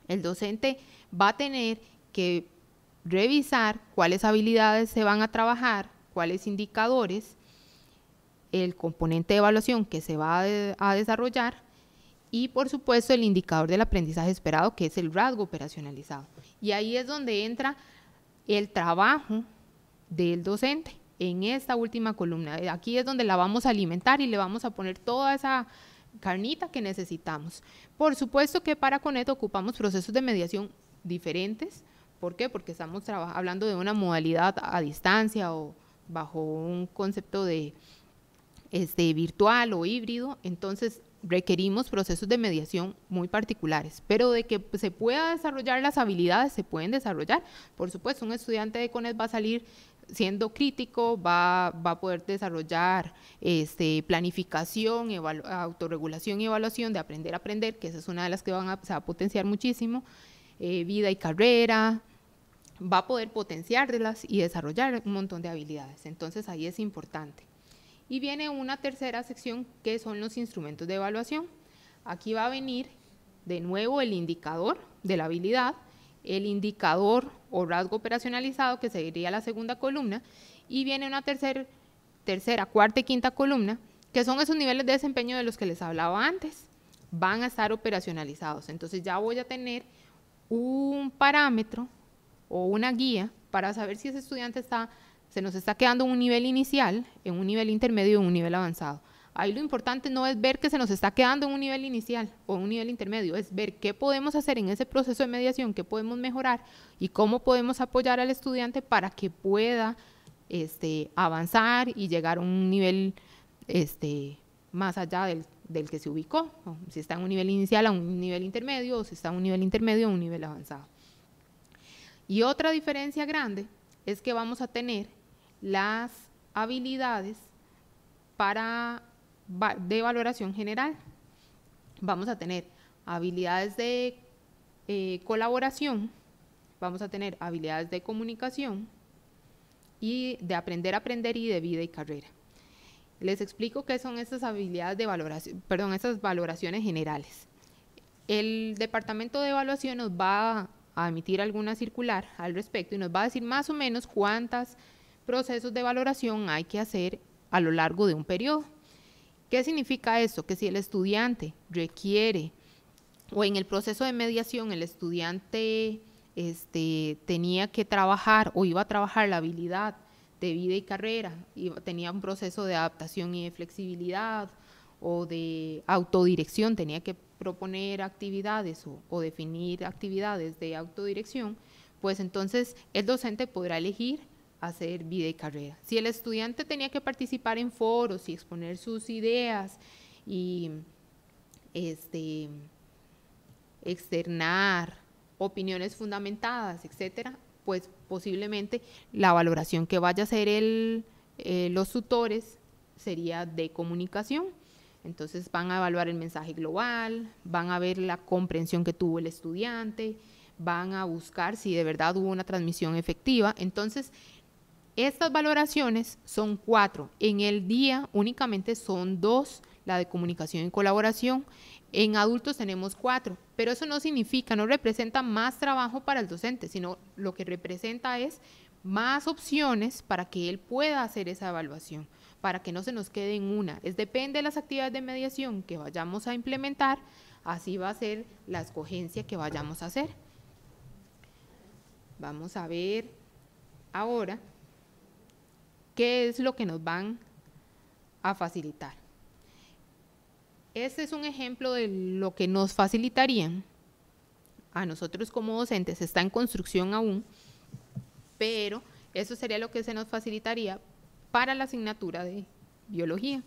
El docente va a tener que revisar cuáles habilidades se van a trabajar, cuáles indicadores, el componente de evaluación que se va a, desarrollar y por supuesto el indicador del aprendizaje esperado que es el rasgo operacionalizado. Y ahí es donde entra el trabajo del docente en esta última columna. Eh, aquí es donde la vamos a alimentar y le vamos a poner toda esa carnita que necesitamos. Por supuesto que para con esto ocupamos procesos de mediación diferentes. ¿Por qué? Porque estamos hablando de una modalidad a distancia o bajo un concepto de este, virtual o híbrido, entonces requerimos procesos de mediación muy particulares, pero de que se pueda desarrollar las habilidades, se pueden desarrollar. Por supuesto, un estudiante de CONET va a salir siendo crítico, va, a poder desarrollar este, planificación, autorregulación y evaluación de aprender a aprender, que esa es una de las que van a, potenciar muchísimo, eh, vida y carrera, va a poder potenciarlas y desarrollar un montón de habilidades. Entonces ahí es importante. Y viene una tercera sección que son los instrumentos de evaluación. Aquí va a venir de nuevo el indicador de la habilidad, el indicador o rasgo operacionalizado que sería la segunda columna y viene una tercera, cuarta y quinta columna que son esos niveles de desempeño de los que les hablaba antes, van a estar operacionalizados. Entonces ya voy a tener un parámetro o una guía para saber si ese estudiante está se nos está quedando en un nivel inicial, en un nivel intermedio en un nivel avanzado. Ahí lo importante no es ver que se nos está quedando en un nivel inicial o un nivel intermedio, es ver qué podemos hacer en ese proceso de mediación, qué podemos mejorar y cómo podemos apoyar al estudiante para que pueda este, avanzar y llegar a un nivel este, más allá del, del que se ubicó, si está en un nivel inicial a un nivel intermedio o si está en un nivel intermedio a un nivel avanzado. Y otra diferencia grande es que vamos a tener las habilidades para de valoración general. Vamos a tener habilidades de eh, colaboración, vamos a tener habilidades de comunicación y de aprender, aprender y de vida y carrera. Les explico qué son estas habilidades de valoración, perdón, estas valoraciones generales. El departamento de evaluación nos va a emitir alguna circular al respecto y nos va a decir más o menos cuántas procesos de valoración hay que hacer a lo largo de un periodo. ¿Qué significa eso? Que si el estudiante requiere o en el proceso de mediación el estudiante este, tenía que trabajar o iba a trabajar la habilidad de vida y carrera, y tenía un proceso de adaptación y de flexibilidad o de autodirección, tenía que proponer actividades o definir actividades de autodirección, pues entonces el docente podrá elegir hacer vida y carrera. Si el estudiante tenía que participar en foros y exponer sus ideas y este, externar opiniones fundamentadas, etcétera, pues posiblemente la valoración que vaya a hacer el, eh, los tutores sería de comunicación. Entonces van a evaluar el mensaje global, van a ver la comprensión que tuvo el estudiante, van a buscar si de verdad hubo una transmisión efectiva. Entonces, estas valoraciones son cuatro. En el día únicamente son dos, la de comunicación y colaboración. En adultos tenemos cuatro, pero eso no significa, no representa más trabajo para el docente, sino lo que representa es más opciones para que él pueda hacer esa evaluación, para que no se nos quede en una. Es depende de las actividades de mediación que vayamos a implementar, así va a ser la escogencia que vayamos a hacer. Vamos a ver ahora qué es lo que nos van a facilitar. Este es un ejemplo de lo que nos facilitarían a nosotros como docentes, está en construcción aún, pero eso sería lo que se nos facilitaría para la asignatura de biología.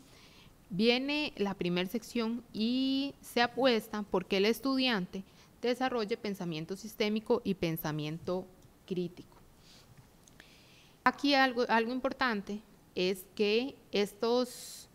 Viene la primera sección y se apuesta porque el estudiante desarrolle pensamiento sistémico y pensamiento crítico. Aquí algo, importante es que estas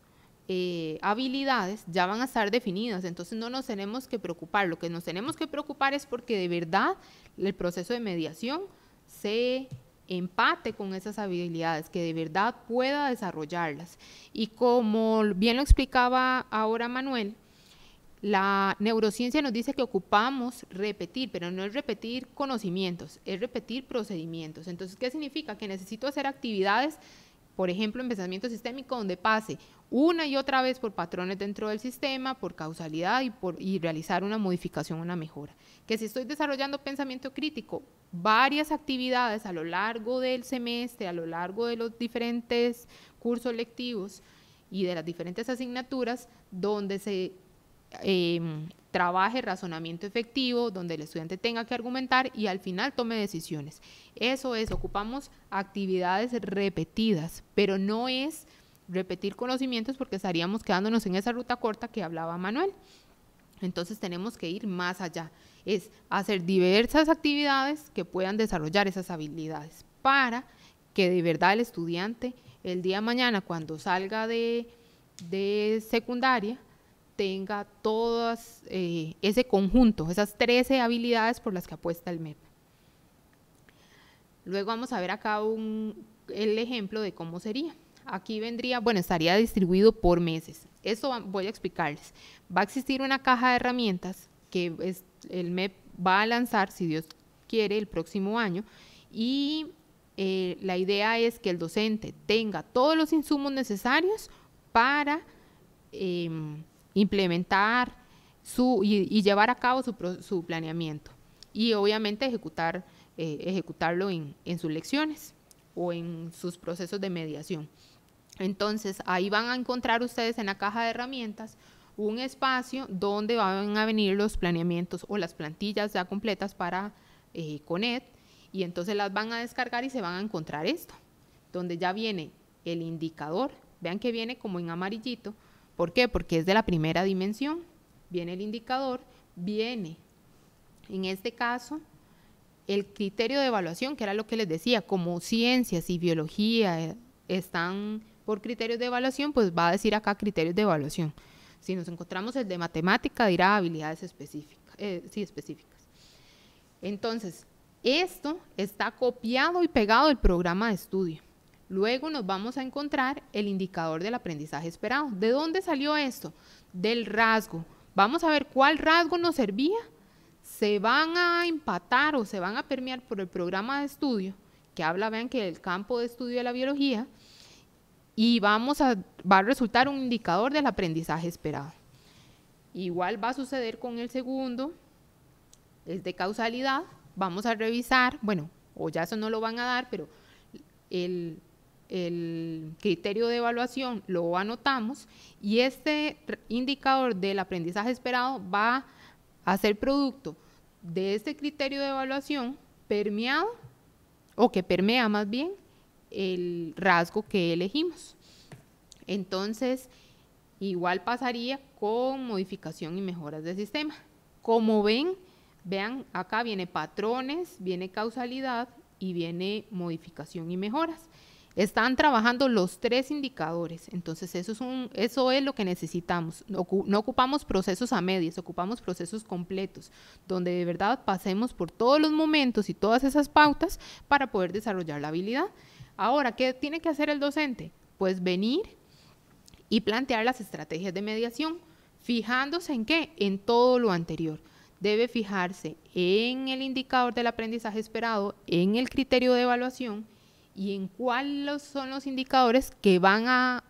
eh, habilidades ya van a estar definidas, entonces no nos tenemos que preocupar. Lo que nos tenemos que preocupar es porque de verdad el proceso de mediación se empate con esas habilidades, que de verdad pueda desarrollarlas. Y como bien lo explicaba ahora Manuel, la neurociencia nos dice que ocupamos repetir, pero no es repetir conocimientos, es repetir procedimientos. Entonces, ¿qué significa? Que necesito hacer actividades, por ejemplo, en pensamiento sistémico, donde pase una y otra vez por patrones dentro del sistema, por causalidad y, por, realizar una modificación, una mejora. Que si estoy desarrollando pensamiento crítico, varias actividades a lo largo del semestre, a lo largo de los diferentes cursos lectivos y de las diferentes asignaturas, donde se Em, trabaje razonamiento efectivo, donde el estudiante tenga que argumentar y al final tome decisiones. Eso es, ocupamos actividades repetidas, pero no es repetir conocimientos porque estaríamos quedándonos en esa ruta corta que hablaba Manuel. Entonces tenemos que ir más allá, es hacer diversas actividades que puedan desarrollar esas habilidades para que de verdad el estudiante el día mañana cuando salga de, de secundaria tenga todo eh, ese conjunto, esas 13 habilidades por las que apuesta el MEP. Luego vamos a ver acá el ejemplo de cómo sería. Aquí vendría, bueno, estaría distribuido por meses. Eso voy a explicarles. Va a existir una caja de herramientas que es, el MEP va a lanzar, si Dios quiere, el próximo año. Y eh, la idea es que el docente tenga todos los insumos necesarios para... Em, implementar su, y, llevar a cabo su, planeamiento y obviamente ejecutar, eh, ejecutarlo en, sus lecciones o en sus procesos de mediación. Entonces, ahí van a encontrar ustedes en la caja de herramientas un espacio donde van a venir los planeamientos o las plantillas ya completas para eh, CONET y entonces las van a descargar y se van a encontrar esto, donde ya viene el indicador, vean que viene como en amarillito, ¿Por qué? Porque es de la primera dimensión. Viene el indicador, viene, en este caso, el criterio de evaluación, que era lo que les decía, como ciencias y biología eh, están por criterios de evaluación, pues va a decir acá criterios de evaluación. Si nos encontramos el de matemática, dirá habilidades específicas. Eh, sí, específicas. Entonces, esto está copiado y pegado al programa de estudio. Luego nos vamos a encontrar el indicador del aprendizaje esperado. ¿De dónde salió esto? Del rasgo. Vamos a ver cuál rasgo nos servía. Se van a empatar o se van a permear por el programa de estudio, que habla, vean, que el campo de estudio de la biología, y vamos a, va a resultar un indicador del aprendizaje esperado. Igual va a suceder con el segundo, es de causalidad. Vamos a revisar, bueno, o ya eso no lo van a dar, pero el el criterio de evaluación lo anotamos y este indicador del aprendizaje esperado va a ser producto de este criterio de evaluación permeado o que permea más bien el rasgo que elegimos. Entonces, igual pasaría con modificación y mejoras del sistema. Como ven, vean, acá viene patrones, viene causalidad y viene modificación y mejoras. Están trabajando los tres indicadores, entonces eso es, lo que necesitamos. no ocupamos procesos a medias, ocupamos procesos completos, donde de verdad pasemos por todos los momentos y todas esas pautas para poder desarrollar la habilidad. Ahora, ¿qué tiene que hacer el docente? Pues venir y plantear las estrategias de mediación, fijándose en qué, en todo lo anterior debe fijarse en el indicador del aprendizaje esperado, en el criterio de evaluación y en cuáles son los indicadores que van a,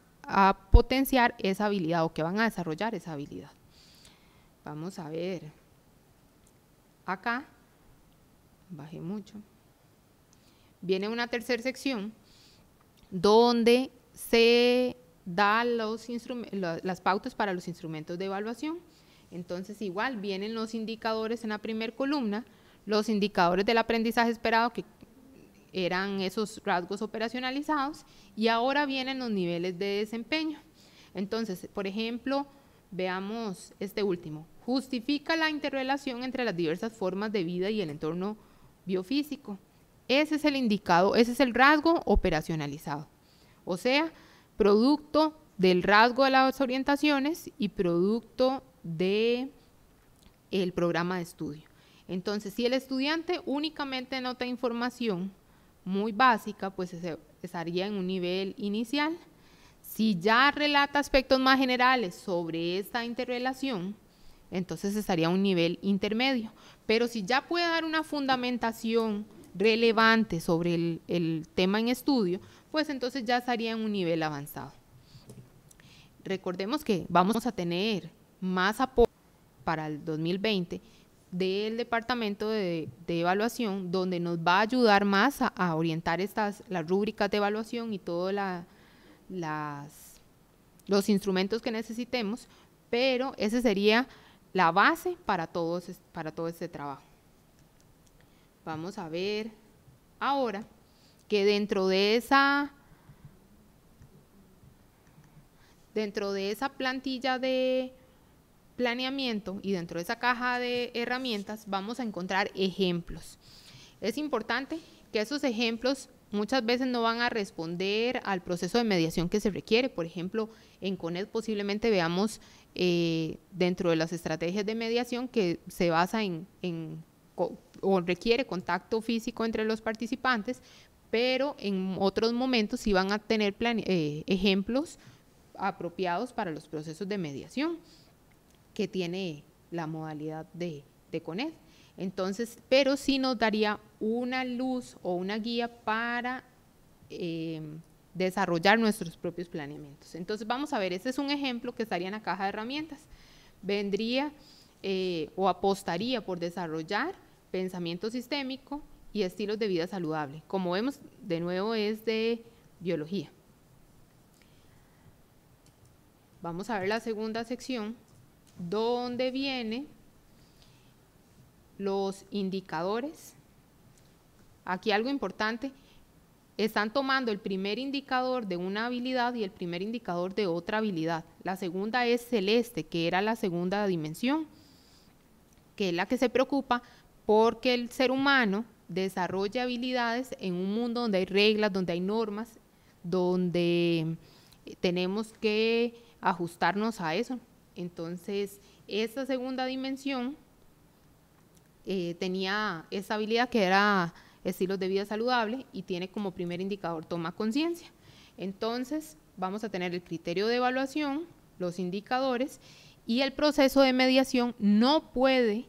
potenciar esa habilidad o que van a desarrollar esa habilidad. Vamos a ver. Acá, bajé mucho. Viene una tercera sección donde se dan las pautas para los instrumentos de evaluación. Entonces, igual vienen los indicadores en la primera columna, los indicadores del aprendizaje esperado que eran esos rasgos operacionalizados y ahora vienen los niveles de desempeño. Entonces, por ejemplo, veamos este último. Justifica la interrelación entre las diversas formas de vida y el entorno biofísico. Ese es el indicado, ese es el rasgo operacionalizado. O sea, producto del rasgo de las orientaciones y producto de el programa de estudio. Entonces, si el estudiante únicamente nota información muy básica, pues estaría en un nivel inicial. Si ya relata aspectos más generales sobre esta interrelación, entonces estaría a un nivel intermedio. Pero si ya puede dar una fundamentación relevante sobre el, el tema en estudio, pues entonces ya estaría en un nivel avanzado. Recordemos que vamos a tener más apoyo para el 2020 del departamento de, evaluación donde nos va a ayudar más a, orientar estas las rúbricas de evaluación y todos la, los instrumentos que necesitemos, pero esa sería la base para, todos, para todo este trabajo. Vamos a ver ahora que dentro de esa dentro de esa plantilla de planeamiento y dentro de esa caja de herramientas vamos a encontrar ejemplos. Es importante que esos ejemplos muchas veces no van a responder al proceso de mediación que se requiere. Por ejemplo, en CONED posiblemente veamos eh, dentro de las estrategias de mediación que se basa en, o requiere contacto físico entre los participantes, pero en otros momentos sí van a tener eh, ejemplos apropiados para los procesos de mediación que tiene la modalidad de, de CONED. Entonces, pero sí nos daría una luz o una guía para eh, desarrollar nuestros propios planeamientos. Entonces, vamos a ver, este es un ejemplo que estaría en la caja de herramientas. Vendría eh, o apostaría por desarrollar pensamiento sistémico y estilos de vida saludable. Como vemos, de nuevo es de biología. Vamos a ver la segunda sección. ¿Dónde vienen los indicadores. Aquí algo importante, están tomando el primer indicador de una habilidad y el primer indicador de otra habilidad. La segunda es celeste, que era la segunda dimensión, que es la que se preocupa porque el ser humano desarrolla habilidades en un mundo donde hay reglas, donde hay normas, donde tenemos que ajustarnos a eso. Entonces, esa segunda dimensión eh, tenía esa habilidad que era estilos de vida saludable y tiene como primer indicador toma conciencia. Entonces, vamos a tener el criterio de evaluación, los indicadores y el proceso de mediación no puede,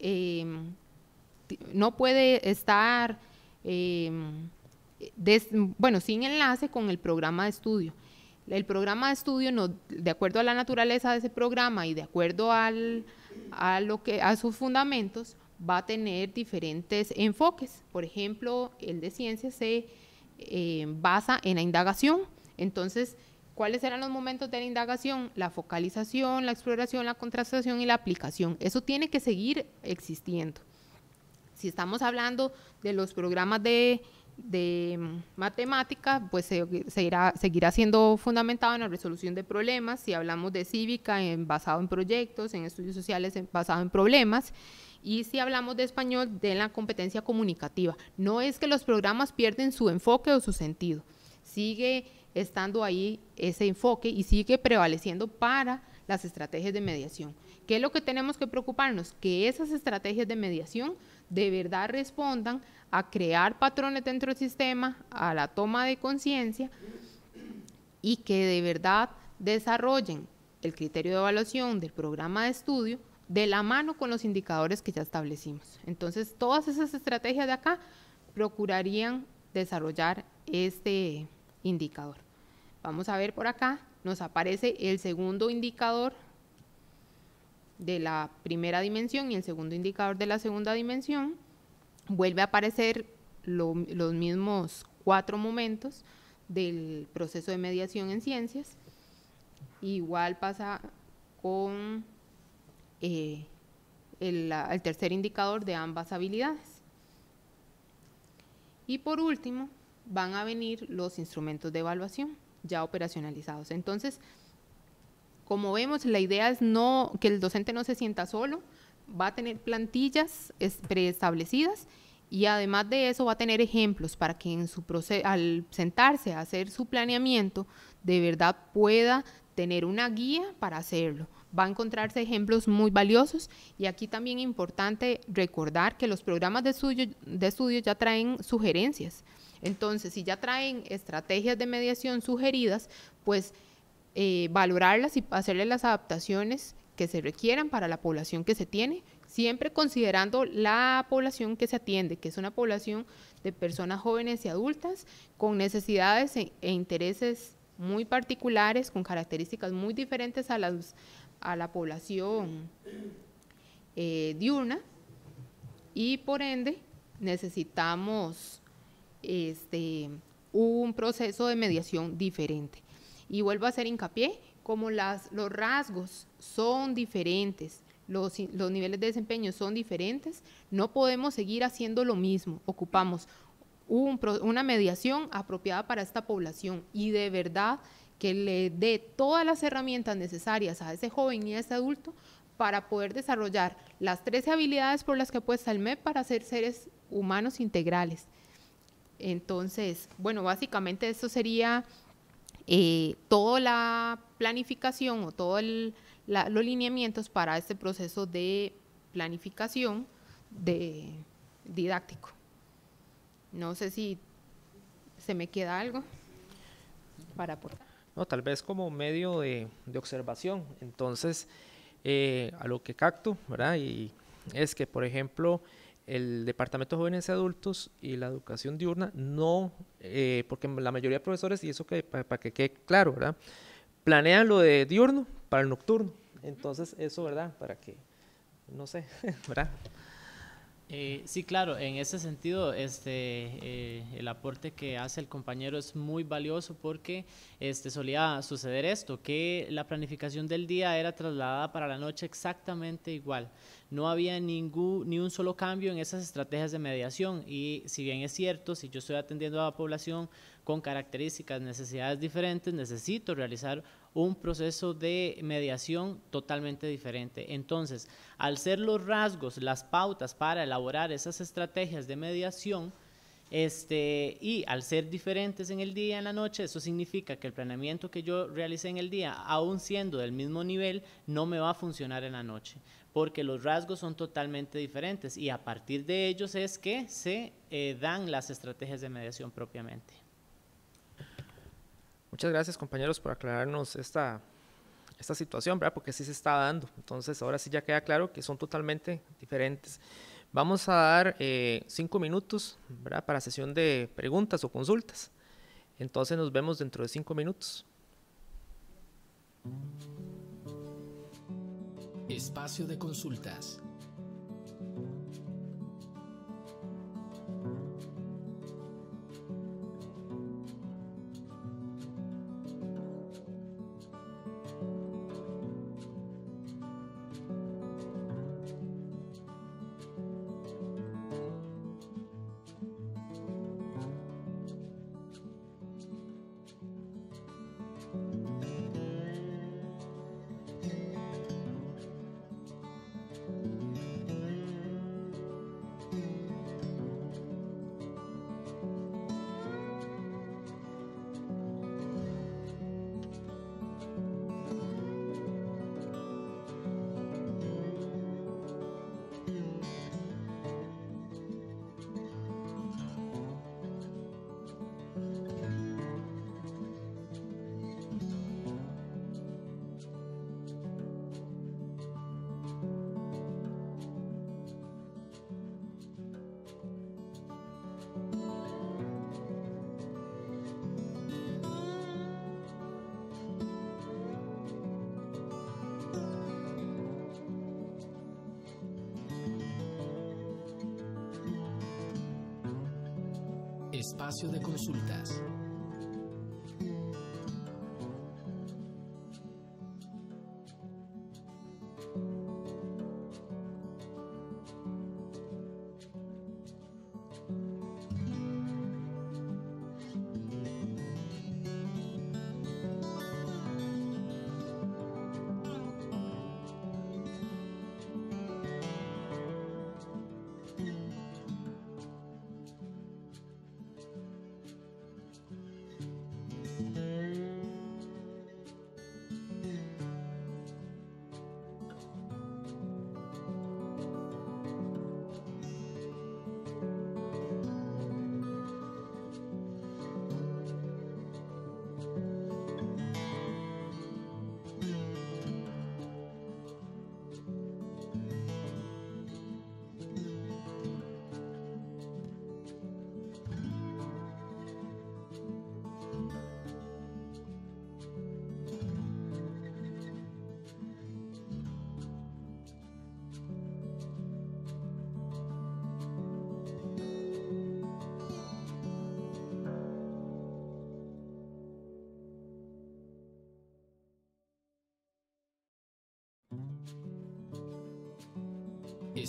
em, no puede estar, em, bueno, sin enlace con el programa de estudio. El programa de estudio, de acuerdo a la naturaleza de ese programa y de acuerdo a, sus fundamentos, va a tener diferentes enfoques. Por ejemplo, el de ciencias se eh, basa en la indagación. Entonces, ¿cuáles eran los momentos de la indagación? La focalización, la exploración, la contrastación y la aplicación. Eso tiene que seguir existiendo. Si estamos hablando de los programas de de matemática, pues seguirá, siendo fundamentado en la resolución de problemas, si hablamos de cívica, en, basado en proyectos, en estudios sociales, en, basado en problemas, y si hablamos de español, de la competencia comunicativa. No es que los programas pierden su enfoque o su sentido, sigue estando ahí ese enfoque y sigue prevaleciendo para las estrategias de mediación. ¿Qué es lo que tenemos que preocuparnos? Que esas estrategias de mediación de verdad respondan a crear patrones dentro del sistema, a la toma de conciencia y que de verdad desarrollen el criterio de evaluación del programa de estudio de la mano con los indicadores que ya establecimos. Entonces, todas esas estrategias de acá procurarían desarrollar este indicador. Vamos a ver por acá, nos aparece el segundo indicador de la primera dimensión y el segundo indicador de la segunda dimensión vuelve a aparecer los mismos cuatro momentos del proceso de mediación en ciencias. Igual pasa con eh, el, el tercer indicador de ambas habilidades. Y por último, van a venir los instrumentos de evaluación ya operacionalizados. Entonces, como vemos, la idea es no que el docente no se sienta solo, va a tener plantillas preestablecidas y además de eso va a tener ejemplos para que en su proceso, al sentarse a hacer su planeamiento, de verdad pueda tener una guía para hacerlo. Va a encontrarse ejemplos muy valiosos y aquí también es importante recordar que los programas de estudio, de ya traen sugerencias. Entonces, si ya traen estrategias de mediación sugeridas, pues eh, valorarlas y hacerle las adaptaciones que se requieran para la población que se tiene, siempre considerando la población que se atiende, que es una población de personas jóvenes y adultas con necesidades e, e intereses muy particulares, con características muy diferentes a, a la población eh, diurna y por ende necesitamos este, un proceso de mediación diferente. Y vuelvo a hacer hincapié como los rasgos son diferentes, los, niveles de desempeño son diferentes, no podemos seguir haciendo lo mismo. Ocupamos una mediación apropiada para esta población y de verdad que le dé todas las herramientas necesarias a ese joven y a ese adulto para poder desarrollar las 13 habilidades por las que apuesta el MEP para ser seres humanos integrales. Entonces, bueno, básicamente eso sería eh, toda la planificación o todos los lineamientos para este proceso de planificación de didáctico. No sé si se me queda algo para aportar.
No, tal vez como medio de, observación. Entonces, eh, a lo que capto, ¿verdad? Y es que, por ejemplo, el Departamento de Jóvenes y Adultos y la Educación Diurna no, eh, porque la mayoría de profesores, y eso que, para que quede claro, ¿verdad? planean lo de diurno para el nocturno. Entonces, eso, ¿verdad? Para que,
no sé, ¿verdad? Eh, sí, claro, en ese sentido, este, eh, el aporte que hace el compañero es muy valioso porque este, solía suceder esto, que la planificación del día era trasladada para la noche exactamente igual. No había ningún, ni un solo cambio en esas estrategias de mediación y si bien es cierto, si yo estoy atendiendo a la población con características, necesidades diferentes, necesito realizar un proceso de mediación totalmente diferente. Entonces, al ser los rasgos, las pautas para elaborar esas estrategias de mediación, este, y al ser diferentes en el día y en la noche, eso significa que el planeamiento que yo realicé en el día, aún siendo del mismo nivel, no me va a funcionar en la noche, porque los rasgos son totalmente diferentes y a partir de ellos es que se eh, dan las estrategias de mediación propiamente.
Muchas gracias compañeros por aclararnos esta, esta situación, ¿verdad? Porque sí se está dando. Entonces ahora sí ya queda claro que son totalmente diferentes. Vamos a dar eh, cinco minutos para sesión de preguntas o consultas. Entonces nos vemos dentro de cinco minutos.
Espacio de consultas.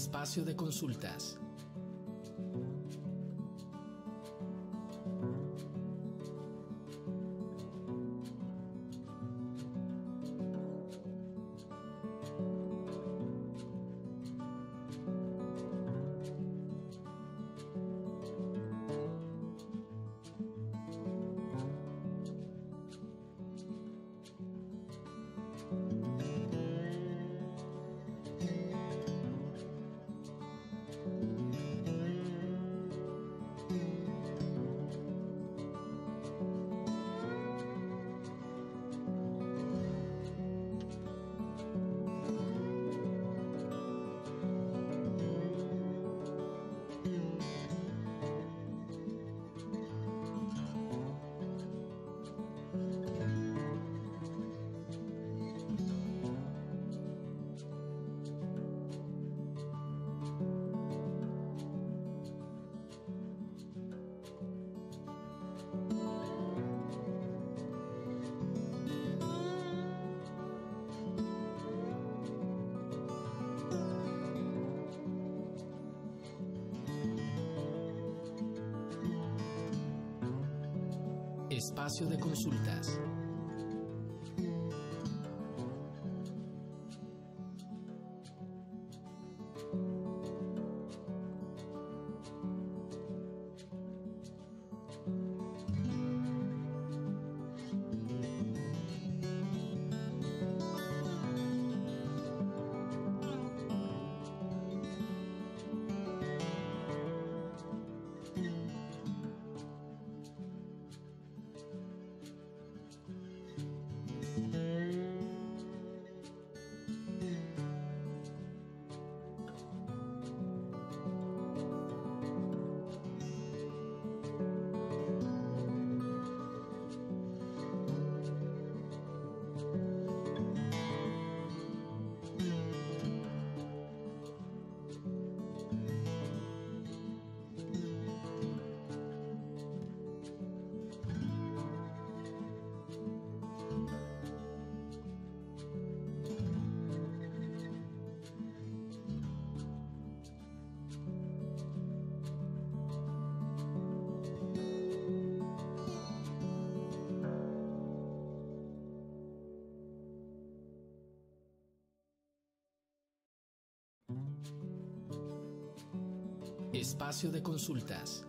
espacio de consultas Espacio de consultas.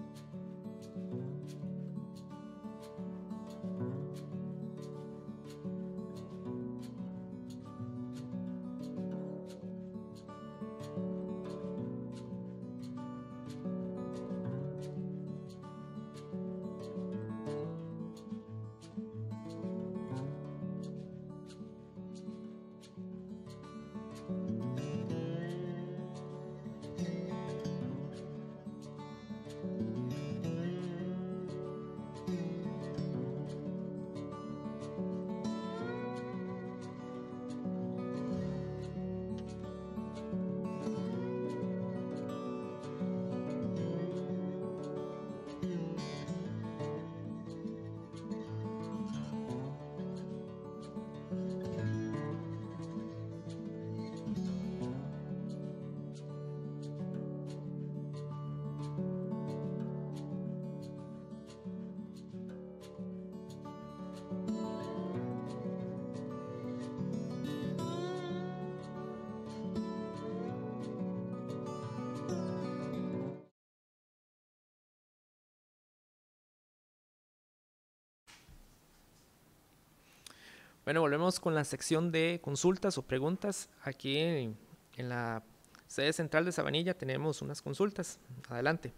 Bueno, volvemos con la sección de consultas o preguntas. Aquí en, la sede central de Sabanilla tenemos unas consultas. Adelante.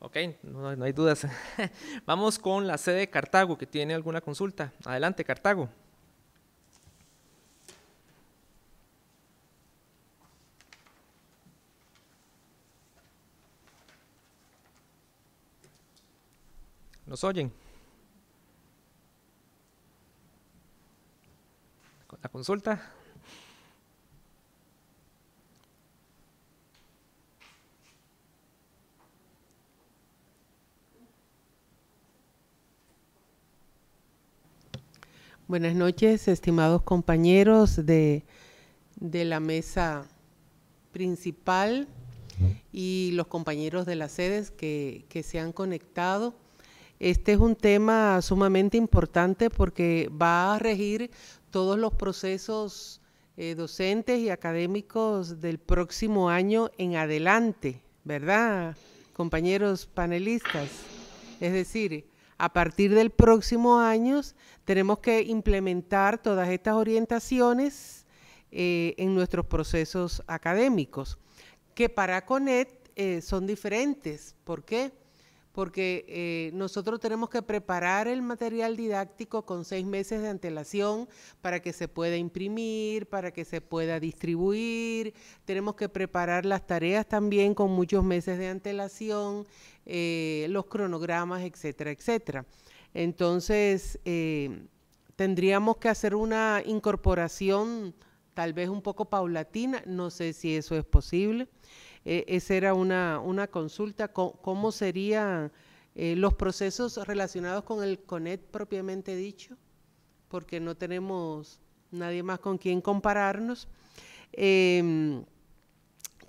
Ok, no, no, hay dudas. Vamos con la sede de Cartago, que tiene alguna consulta. Adelante, Cartago. ¿Nos oyen? La consulta.
Buenas noches, estimados compañeros de, de, la mesa principal mm. y los compañeros de las sedes que, que se han conectado. Este es un tema sumamente importante porque va a regir todos los procesos eh, docentes y académicos del próximo año en adelante, ¿verdad, compañeros panelistas? Es decir, a partir del próximo año tenemos que implementar todas estas orientaciones eh, en nuestros procesos académicos, que para CONET eh, son diferentes. ¿Por qué? porque eh, nosotros tenemos que preparar el material didáctico con seis meses de antelación para que se pueda imprimir, para que se pueda distribuir, tenemos que preparar las tareas también con muchos meses de antelación, eh, los cronogramas, etcétera, etcétera. Entonces, eh, tendríamos que hacer una incorporación tal vez un poco paulatina, no sé si eso es posible. Eh, esa era una, consulta, ¿cómo, serían eh, los procesos relacionados con el CONET propiamente dicho? Porque no tenemos nadie más con quien compararnos. Em,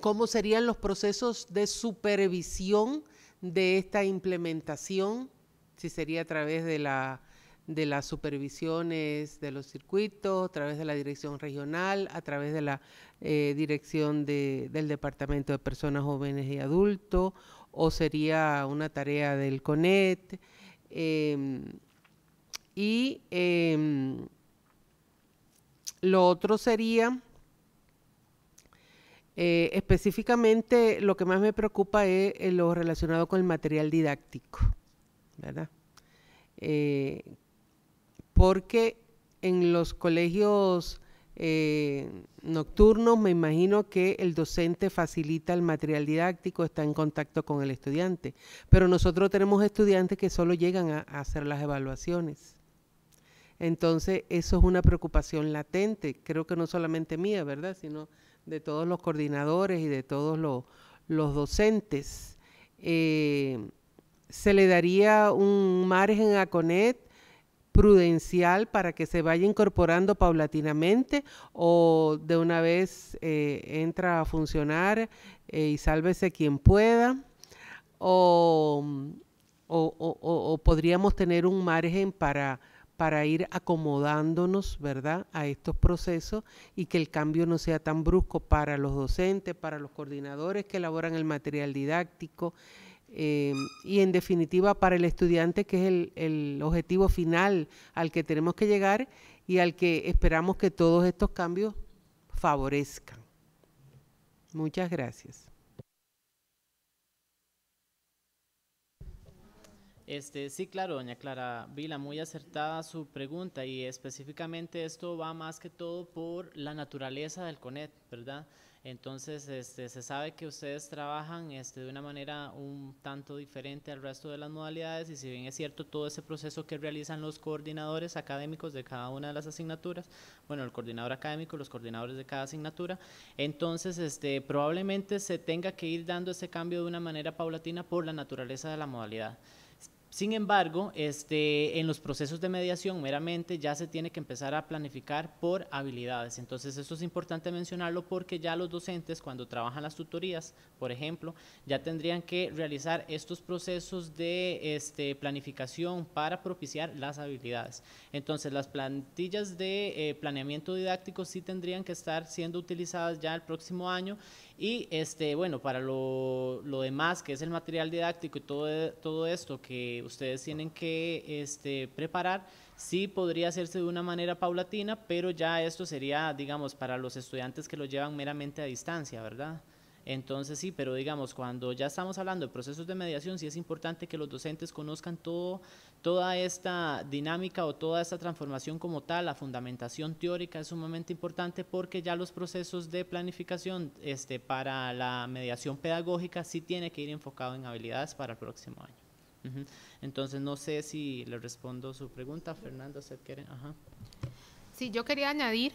¿Cómo serían los procesos de supervisión de esta implementación? Si sería a través de la de las supervisiones de los circuitos, a través de la dirección regional, a través de la eh, dirección del Departamento de Personas Jóvenes y Adultos, o sería una tarea del CONET. Em, y em, lo otro sería, eh, específicamente lo que más me preocupa es eh, lo relacionado con el material didáctico, ¿verdad? porque en los colegios eh, nocturnos me imagino que el docente facilita el material didáctico, está en contacto con el estudiante, pero nosotros tenemos estudiantes que solo llegan a, hacer las evaluaciones. Entonces, eso es una preocupación latente, creo que no solamente mía, ¿verdad?, sino de todos los coordinadores y de todos los, docentes. Eh, ¿Se le daría un margen a CONET prudencial para que se vaya incorporando paulatinamente o de una vez eh, entra a funcionar eh, y sálvese quien pueda o, podríamos tener un margen para, para ir acomodándonos ¿verdad? a estos procesos y que el cambio no sea tan brusco para los docentes, para los coordinadores que elaboran el material didáctico. Eh, y en definitiva para el estudiante, que es el, el, objetivo final al que tenemos que llegar y al que esperamos que todos estos cambios favorezcan. Muchas gracias.
Este, sí, claro, doña Clara Vila, muy acertada su pregunta y específicamente esto va más que todo por la naturaleza del CONET, ¿verdad? Entonces, este, se sabe que ustedes trabajan este, de una manera un tanto diferente al resto de las modalidades y si bien es cierto todo ese proceso que realizan los coordinadores académicos de cada una de las asignaturas, bueno, el coordinador académico, los coordinadores de cada asignatura, entonces este, probablemente se tenga que ir dando ese cambio de una manera paulatina por la naturaleza de la modalidad. Sin embargo, este, en los procesos de mediación meramente ya se tiene que empezar a planificar por habilidades. Entonces, esto es importante mencionarlo porque ya los docentes cuando trabajan las tutorías, por ejemplo, ya tendrían que realizar estos procesos de este, planificación para propiciar las habilidades. Entonces, las plantillas de eh, planeamiento didáctico sí tendrían que estar siendo utilizadas ya el próximo año y este, bueno, para lo, demás, que es el material didáctico y todo, e, todo esto que ustedes tienen que este, preparar, sí podría hacerse de una manera paulatina, pero ya esto sería, digamos, para los estudiantes que lo llevan meramente a distancia, ¿verdad? Entonces sí, pero digamos, cuando ya estamos hablando de procesos de mediación, sí es importante que los docentes conozcan todo toda esta dinámica o toda esta transformación como tal, la fundamentación teórica es sumamente importante porque ya los procesos de planificación este, para la mediación pedagógica sí tiene que ir enfocado en habilidades para el próximo año. Entonces, no sé si le respondo su pregunta, Fernando, si quiere.
Sí, yo quería añadir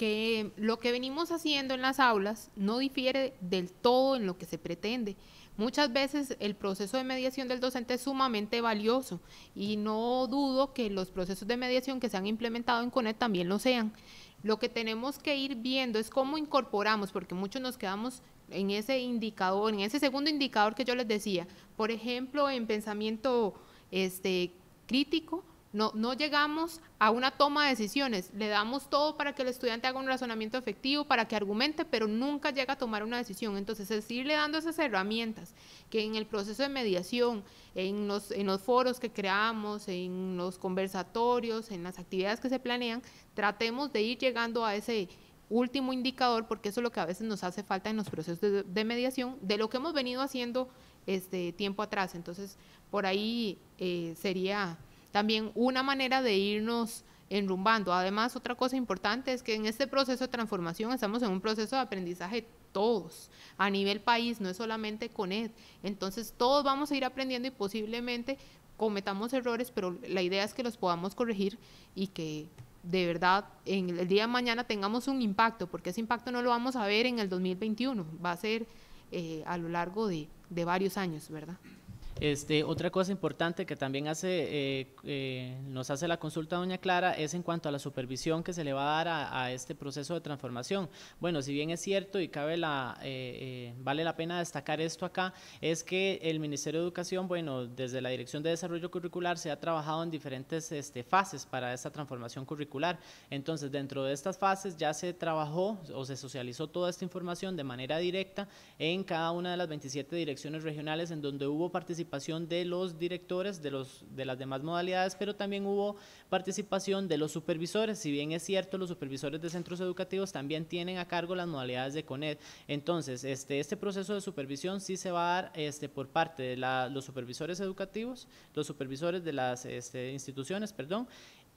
que lo que venimos haciendo en las aulas no difiere del todo en lo que se pretende. Muchas veces el proceso de mediación del docente es sumamente valioso y no dudo que los procesos de mediación que se han implementado en CONET también lo sean. Lo que tenemos que ir viendo es cómo incorporamos, porque muchos nos quedamos en ese indicador, en ese segundo indicador que yo les decía, por ejemplo, en pensamiento este, crítico, no, llegamos a una toma de decisiones, le damos todo para que el estudiante haga un razonamiento efectivo, para que argumente, pero nunca llega a tomar una decisión. Entonces es irle dando esas herramientas que en el proceso de mediación, en los, foros que creamos, en los conversatorios, en las actividades que se planean, tratemos de ir llegando a ese último indicador, porque eso es lo que a veces nos hace falta en los procesos de, mediación, de lo que hemos venido haciendo este tiempo atrás. Entonces, por ahí eh, sería también una manera de irnos enrumbando. Además, otra cosa importante es que en este proceso de transformación estamos en un proceso de aprendizaje todos, a nivel país, no es solamente con él. Entonces, todos vamos a ir aprendiendo y posiblemente cometamos errores, pero la idea es que los podamos corregir y que de verdad en el día de mañana tengamos un impacto, porque ese impacto no lo vamos a ver en el 2021, va a ser eh, a lo largo de varios años, ¿verdad?
Este, otra cosa importante que también eh, eh, nos hace la consulta doña Clara es en cuanto a la supervisión que se le va a dar a, este proceso de transformación. Bueno, si bien es cierto y cabe eh, vale la pena destacar esto acá, es que el Ministerio de Educación, bueno, desde la Dirección de Desarrollo Curricular se ha trabajado en diferentes este, fases para esta transformación curricular. Entonces, dentro de estas fases ya se trabajó o se socializó toda esta información de manera directa en cada una de las 27 direcciones regionales en donde hubo participación participación de los directores de, los, de las demás modalidades, pero también hubo participación de los supervisores. Si bien es cierto, los supervisores de centros educativos también tienen a cargo las modalidades de CONED. Entonces, este, este proceso de supervisión sí se va a dar este, por parte de los supervisores educativos, los supervisores de las este, instituciones, perdón,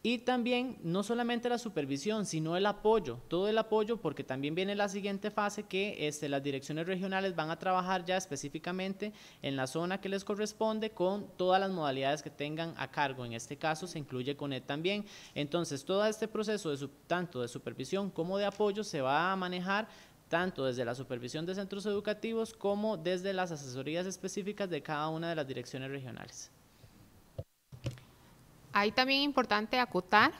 y también no solamente la supervisión, sino el apoyo, todo el apoyo, porque también viene la siguiente fase que este, las direcciones regionales van a trabajar ya específicamente en la zona que les corresponde con todas las modalidades que tengan a cargo. En este caso se incluye con él también. Entonces, todo este proceso de, tanto de supervisión como de apoyo se va a manejar tanto desde la supervisión de centros educativos como desde las asesorías específicas de cada una de las direcciones regionales.
Ahí también importante acotar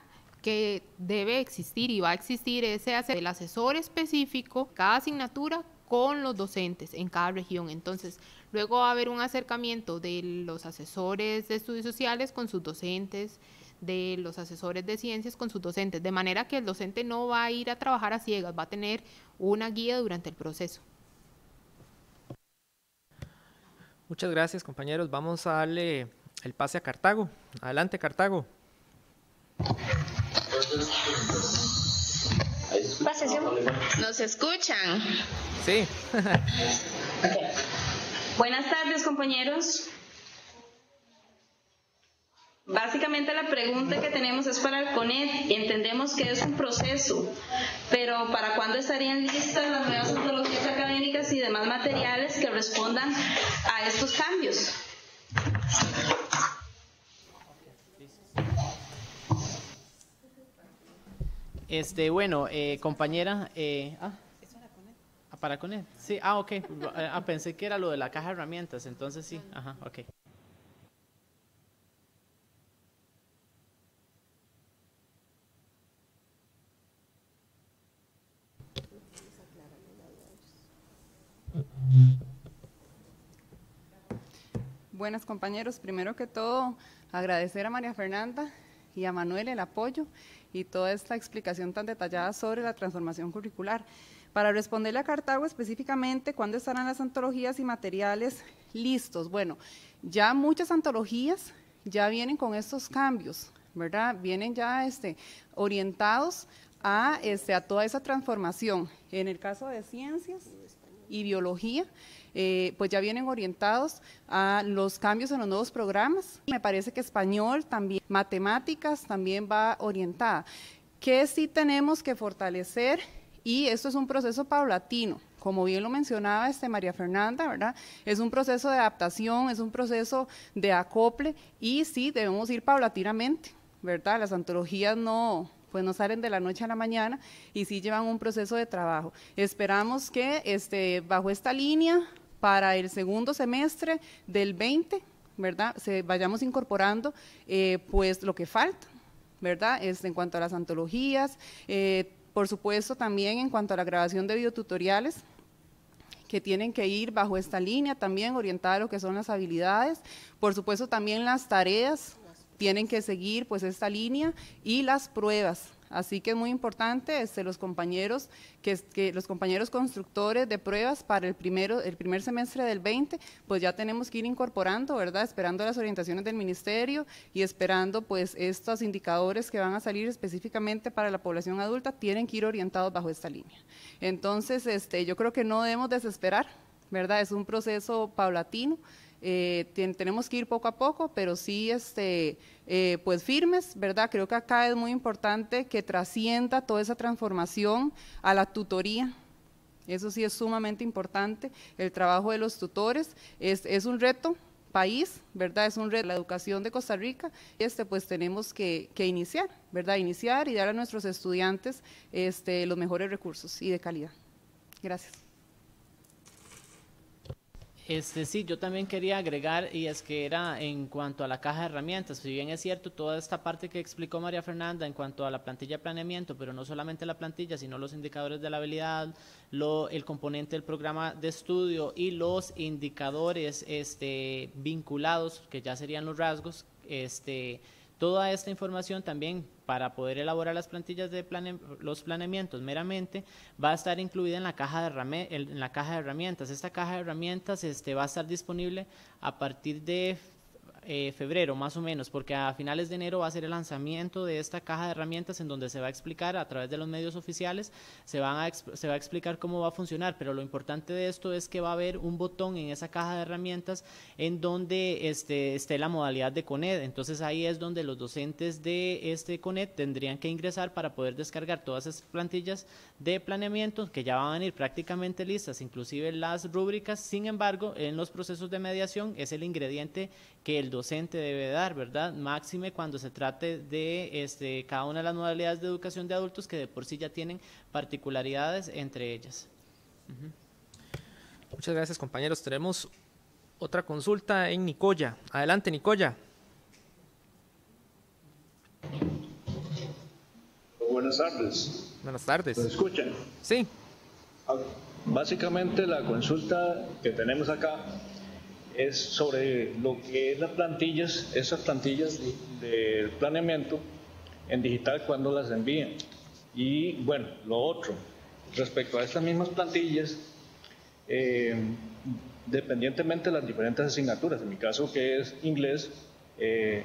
que debe existir y va a existir ese asesor específico, cada asignatura con los docentes en cada región. Entonces, luego va a haber un acercamiento de los asesores de estudios sociales con sus docentes, de los asesores de ciencias con sus docentes, de manera que el docente no va a ir a trabajar a ciegas, va a tener una guía durante el proceso.
Muchas gracias, compañeros. Vamos a darle el pase a Cartago. Adelante, Cartago.
¿Nos escuchan?
Sí.
Buenas tardes, compañeros. Básicamente la pregunta que tenemos es para el CONED. Entendemos que es un proceso, pero ¿para cuándo estarían listas las nuevas metodologías académicas y demás materiales que respondan a estos cambios?
Este, bueno, eh, compañera. Eh, ah, para con él. Sí, ah, ok. Ah, pensé que era lo de la caja de herramientas, entonces sí. Ajá, ok.
Buenas compañeros, primero que todo agradecer a María Fernanda y a Manuel el apoyo y toda esta explicación tan detallada sobre la transformación curricular. Para responderle a Cartago específicamente, ¿cuándo estarán las antologías y materiales listos? Bueno, ya muchas antologías ya vienen con estos cambios, ¿verdad? Vienen ya este, orientados a, este, a toda esa transformación. En el caso de ciencias y biología, eh, pues ya vienen orientados a los cambios en los nuevos programas. Me parece que español también, matemáticas también va orientada. ¿Qué sí tenemos que fortalecer? Y esto es un proceso paulatino, como bien lo mencionaba este María Fernanda, ¿verdad? Es un proceso de adaptación, es un proceso de acople y sí debemos ir paulatinamente, ¿verdad? Las antologías no pues no salen de la noche a la mañana y sí llevan un proceso de trabajo. Esperamos que este, bajo esta línea para el segundo semestre del 20, ¿verdad? Se vayamos incorporando eh, pues lo que falta, ¿verdad? Es en cuanto a las antologías, eh, por supuesto también en cuanto a la grabación de videotutoriales que tienen que ir bajo esta línea también orientada a lo que son las habilidades, por supuesto también las tareas tienen que seguir pues esta línea y las pruebas, Así que es muy importante este, los compañeros, que, los compañeros constructores de pruebas para el, primero, el primer semestre del 20, pues ya tenemos que ir incorporando, ¿verdad? Esperando las orientaciones del ministerio y esperando pues estos indicadores que van a salir específicamente para la población adulta, tienen que ir orientados bajo esta línea. Entonces, este, yo creo que no debemos desesperar, ¿verdad? Es un proceso paulatino. Eh, tenemos que ir poco a poco, pero sí, este, eh, pues firmes, ¿verdad? Creo que acá es muy importante que trascienda toda esa transformación a la tutoría. Eso sí es sumamente importante. El trabajo de los tutores es, un reto país, ¿verdad? Es un reto. La educación de Costa Rica, este, pues tenemos que, que iniciar, ¿verdad? Iniciar y dar a nuestros estudiantes este, los mejores recursos y de calidad. Gracias.
Este, sí, yo también quería agregar, y es que era en cuanto a la caja de herramientas, si bien es cierto toda esta parte que explicó María Fernanda en cuanto a la plantilla de planeamiento, pero no solamente la plantilla, sino los indicadores de la habilidad, lo, el componente del programa de estudio y los indicadores este, vinculados, que ya serían los rasgos, este, Toda esta información también para poder elaborar las plantillas de los planeamientos meramente va a estar incluida en la caja de, en la caja de herramientas. Esta caja de herramientas este, va a estar disponible a partir de eh, febrero más o menos, porque a finales de enero va a ser el lanzamiento de esta caja de herramientas en donde se va a explicar a través de los medios oficiales, se, van a se va a explicar cómo va a funcionar, pero lo importante de esto es que va a haber un botón en esa caja de herramientas en donde este, esté la modalidad de CONED, entonces ahí es donde los docentes de este CONED tendrían que ingresar para poder descargar todas esas plantillas de planeamiento que ya van a venir prácticamente listas, inclusive las rúbricas, sin embargo, en los procesos de mediación es el ingrediente que el docente debe dar, ¿verdad? Máxime cuando se trate de este, cada una de las modalidades de educación de adultos que de por sí ya tienen particularidades
entre ellas. Muchas gracias compañeros. Tenemos otra consulta en Nicoya. Adelante Nicoya.
Buenas tardes.
Buenas tardes. ¿Me
escuchan? Sí. Ah, básicamente la consulta que tenemos acá es sobre lo que es las plantillas, esas plantillas del planeamiento en digital cuando las envían. Y bueno, lo otro, respecto a estas mismas plantillas, eh, dependientemente de las diferentes asignaturas, en mi caso que es inglés, eh,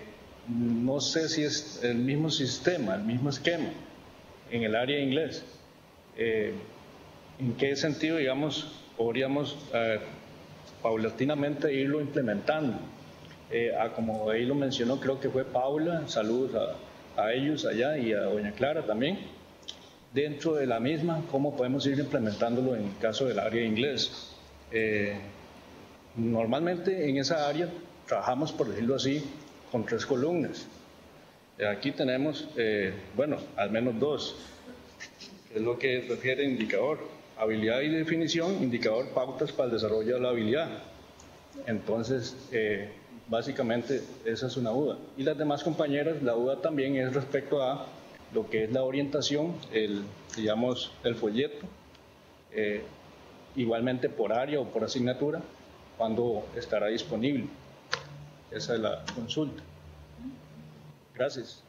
no sé si es el mismo sistema, el mismo esquema en el área de inglés. Eh, ¿En qué sentido, digamos, podríamos paulatinamente irlo implementando. Eh, a, ah, como ahí lo mencionó, creo que fue Paula, saludos a, ellos allá y a doña Clara también. Dentro de la misma, cómo podemos ir implementándolo en el caso del área inglés. Eh, normalmente en esa área trabajamos, por decirlo así, con tres columnas. Aquí tenemos, eh, bueno, al menos dos, es lo que refiere indicador Habilidad y definición, indicador, pautas para el desarrollo de la habilidad. Entonces, eh, básicamente esa es una duda. Y las demás compañeras, la duda también es respecto a lo que es la orientación, el, digamos, el folleto, eh, igualmente por área o por asignatura, cuando estará disponible. Esa es la consulta. Gracias.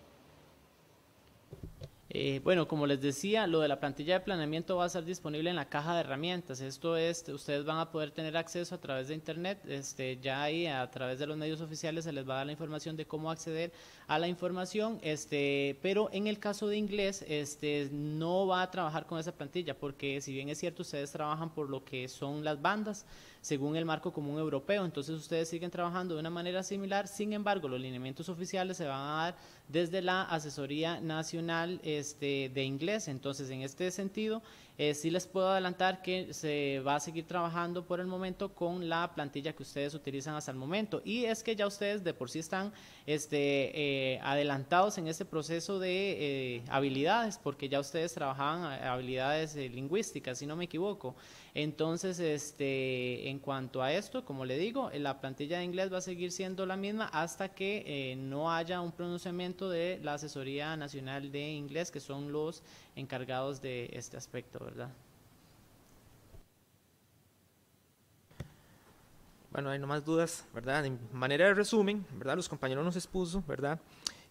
Eh, bueno, como les decía, lo de la plantilla de planeamiento va a estar disponible en la caja de herramientas. Esto es, ustedes van a poder tener acceso a través de Internet. Este, ya ahí, a través de los medios oficiales, se les va a dar la información de cómo acceder a la información, este, pero en el caso de inglés, este, no va a trabajar con esa plantilla, porque si bien es cierto, ustedes trabajan por lo que son las bandas, según el marco común europeo, entonces ustedes siguen trabajando de una manera similar, sin embargo, los lineamientos oficiales se van a dar desde la Asesoría Nacional este, de Inglés, entonces en este sentido, eh, sí les puedo adelantar que se va a seguir trabajando por el momento con la plantilla que ustedes utilizan hasta el momento. Y es que ya ustedes de por sí están este, eh, adelantados en este proceso de eh, habilidades, porque ya ustedes trabajaban habilidades lingüísticas, si no me equivoco. Entonces, este, en cuanto a esto, como le digo, eh, la plantilla de inglés va a seguir siendo la misma hasta que eh, no haya un pronunciamiento de la Asesoría Nacional de Inglés, que son los encargados de este aspecto, ¿verdad?
Bueno, hay no más dudas, ¿verdad? De manera de resumen, ¿verdad? Los compañeros nos expuso, ¿verdad?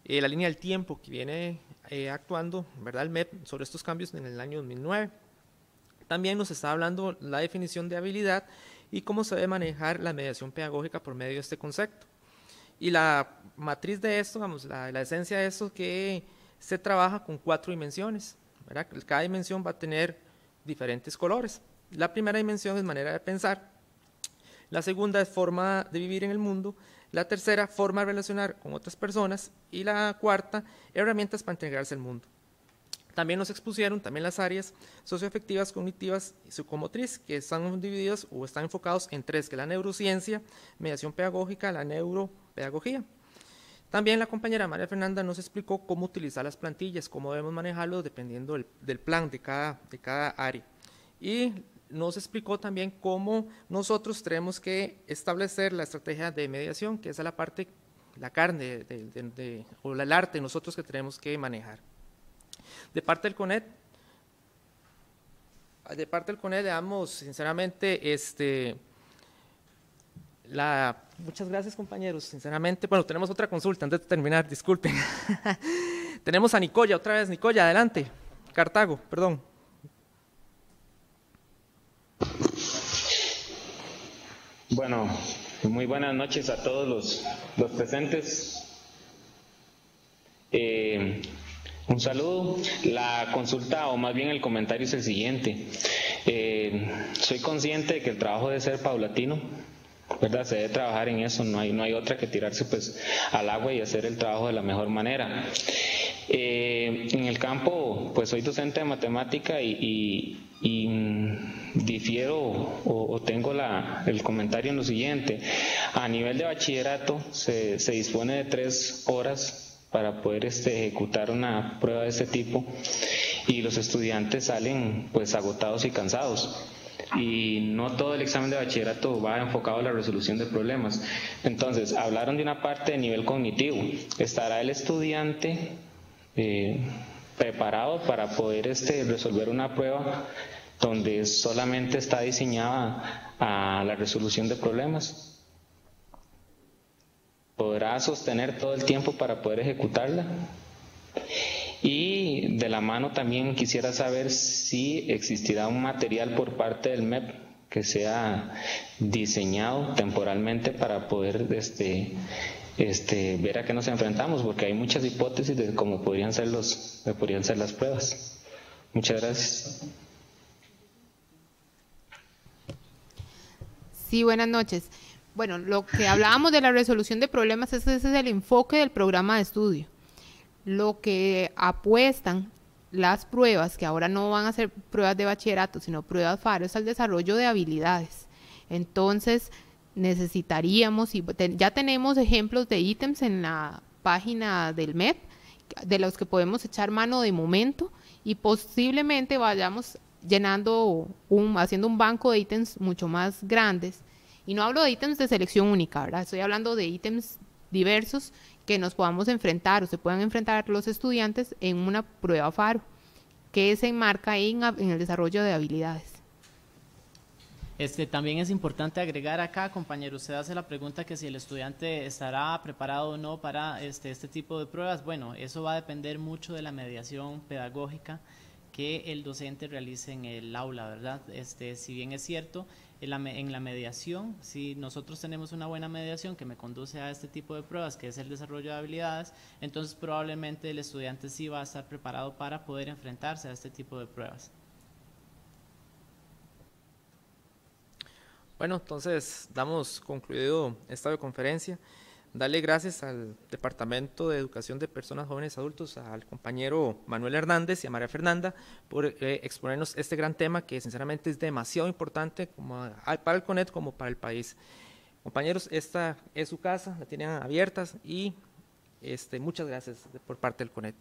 Eh, la línea del tiempo que viene actuando, ¿verdad? El MEP sobre estos cambios en el año 2009. También nos está hablando la definición de habilidad y cómo se debe manejar la mediación pedagógica por medio de este concepto. Y la matriz de esto, vamos, la, esencia de esto es que se trabaja con cuatro dimensiones. Cada dimensión va a tener diferentes colores. La primera dimensión es manera de pensar. La segunda es forma de vivir en el mundo. La tercera, forma de relacionar con otras personas. Y la cuarta, herramientas para integrarse al mundo. También nos expusieron también las áreas socioafectivas, cognitivas y psicomotriz, que están divididas o están enfocados en tres, que es la neurociencia, mediación pedagógica, la neuropedagogía. También la compañera María Fernanda nos explicó cómo utilizar las plantillas, cómo debemos manejarlos dependiendo del, plan de cada, de cada área. Y nos explicó también cómo nosotros tenemos que establecer la estrategia de mediación, que es la parte, la carne de, o el arte nosotros que tenemos que manejar. De parte del CONET, de parte del CONET le damos sinceramente este, la, muchas gracias compañeros, sinceramente, bueno, tenemos otra consulta antes de terminar, disculpen. tenemos a Nicoya, otra vez Nicoya, adelante, Cartago, perdón.
Bueno, muy buenas noches a todos los, los presentes. Eh, un saludo. La consulta o más bien el comentario es el siguiente. Eh, soy consciente de que el trabajo debe ser paulatino, ¿verdad? Se debe trabajar en eso, no hay, no hay otra que tirarse pues al agua y hacer el trabajo de la mejor manera. Eh, en el campo, pues soy docente de matemática y, y, mm, difiero o, o tengo la, el comentario en lo siguiente. A nivel de bachillerato se, se dispone de tres horas para poder este, ejecutar una prueba de este tipo y los estudiantes salen pues agotados y cansados y no todo el examen de bachillerato va enfocado a la resolución de problemas. Entonces, hablaron de una parte de nivel cognitivo. ¿Estará el estudiante eh, preparado para poder este, resolver una prueba donde solamente está diseñada a la resolución de problemas? podrá sostener todo el tiempo para poder ejecutarla. Y de la mano también quisiera saber si existirá un material por parte del MEP que sea diseñado temporalmente para poder este, este, ver a qué nos enfrentamos, porque hay muchas hipótesis de cómo podrían ser, los, de podrían ser las pruebas. Muchas gracias.
Sí, buenas noches. Bueno, lo que hablábamos de la resolución de problemas, ese, es el enfoque del programa de estudio. Lo que apuestan las pruebas, que ahora no van a ser pruebas de bachillerato, sino pruebas FARO, es al desarrollo de habilidades. Entonces, necesitaríamos, y ya tenemos ejemplos de ítems en la página del MEP, de los que podemos echar mano de momento y posiblemente vayamos llenando un, haciendo un banco de ítems mucho más grandes y no hablo de ítems de selección única, ¿verdad? Estoy hablando de ítems diversos que nos podamos enfrentar o se puedan enfrentar los estudiantes en una prueba FARO, que se enmarca en, en el desarrollo de habilidades.
Este, también es importante agregar acá, compañero, usted hace la pregunta que si el estudiante estará preparado o no para este, este tipo de pruebas. Bueno, eso va a depender mucho de la mediación pedagógica que el docente realice en el aula, ¿verdad? Este, si bien es cierto, en la, en la mediación, si nosotros tenemos una buena mediación que me conduce a este tipo de pruebas, que es el desarrollo de habilidades, entonces probablemente el estudiante sí va a estar preparado para poder enfrentarse a este tipo de pruebas.
Bueno, entonces damos concluido esta conferencia darle gracias al Departamento de Educación de Personas Jóvenes Adultos, al compañero Manuel Hernández y a María Fernanda por eh, exponernos este gran tema que sinceramente es demasiado importante como para el CONET como para el país. Compañeros, esta es su casa, la tienen abiertas y este, muchas gracias por parte del CONET.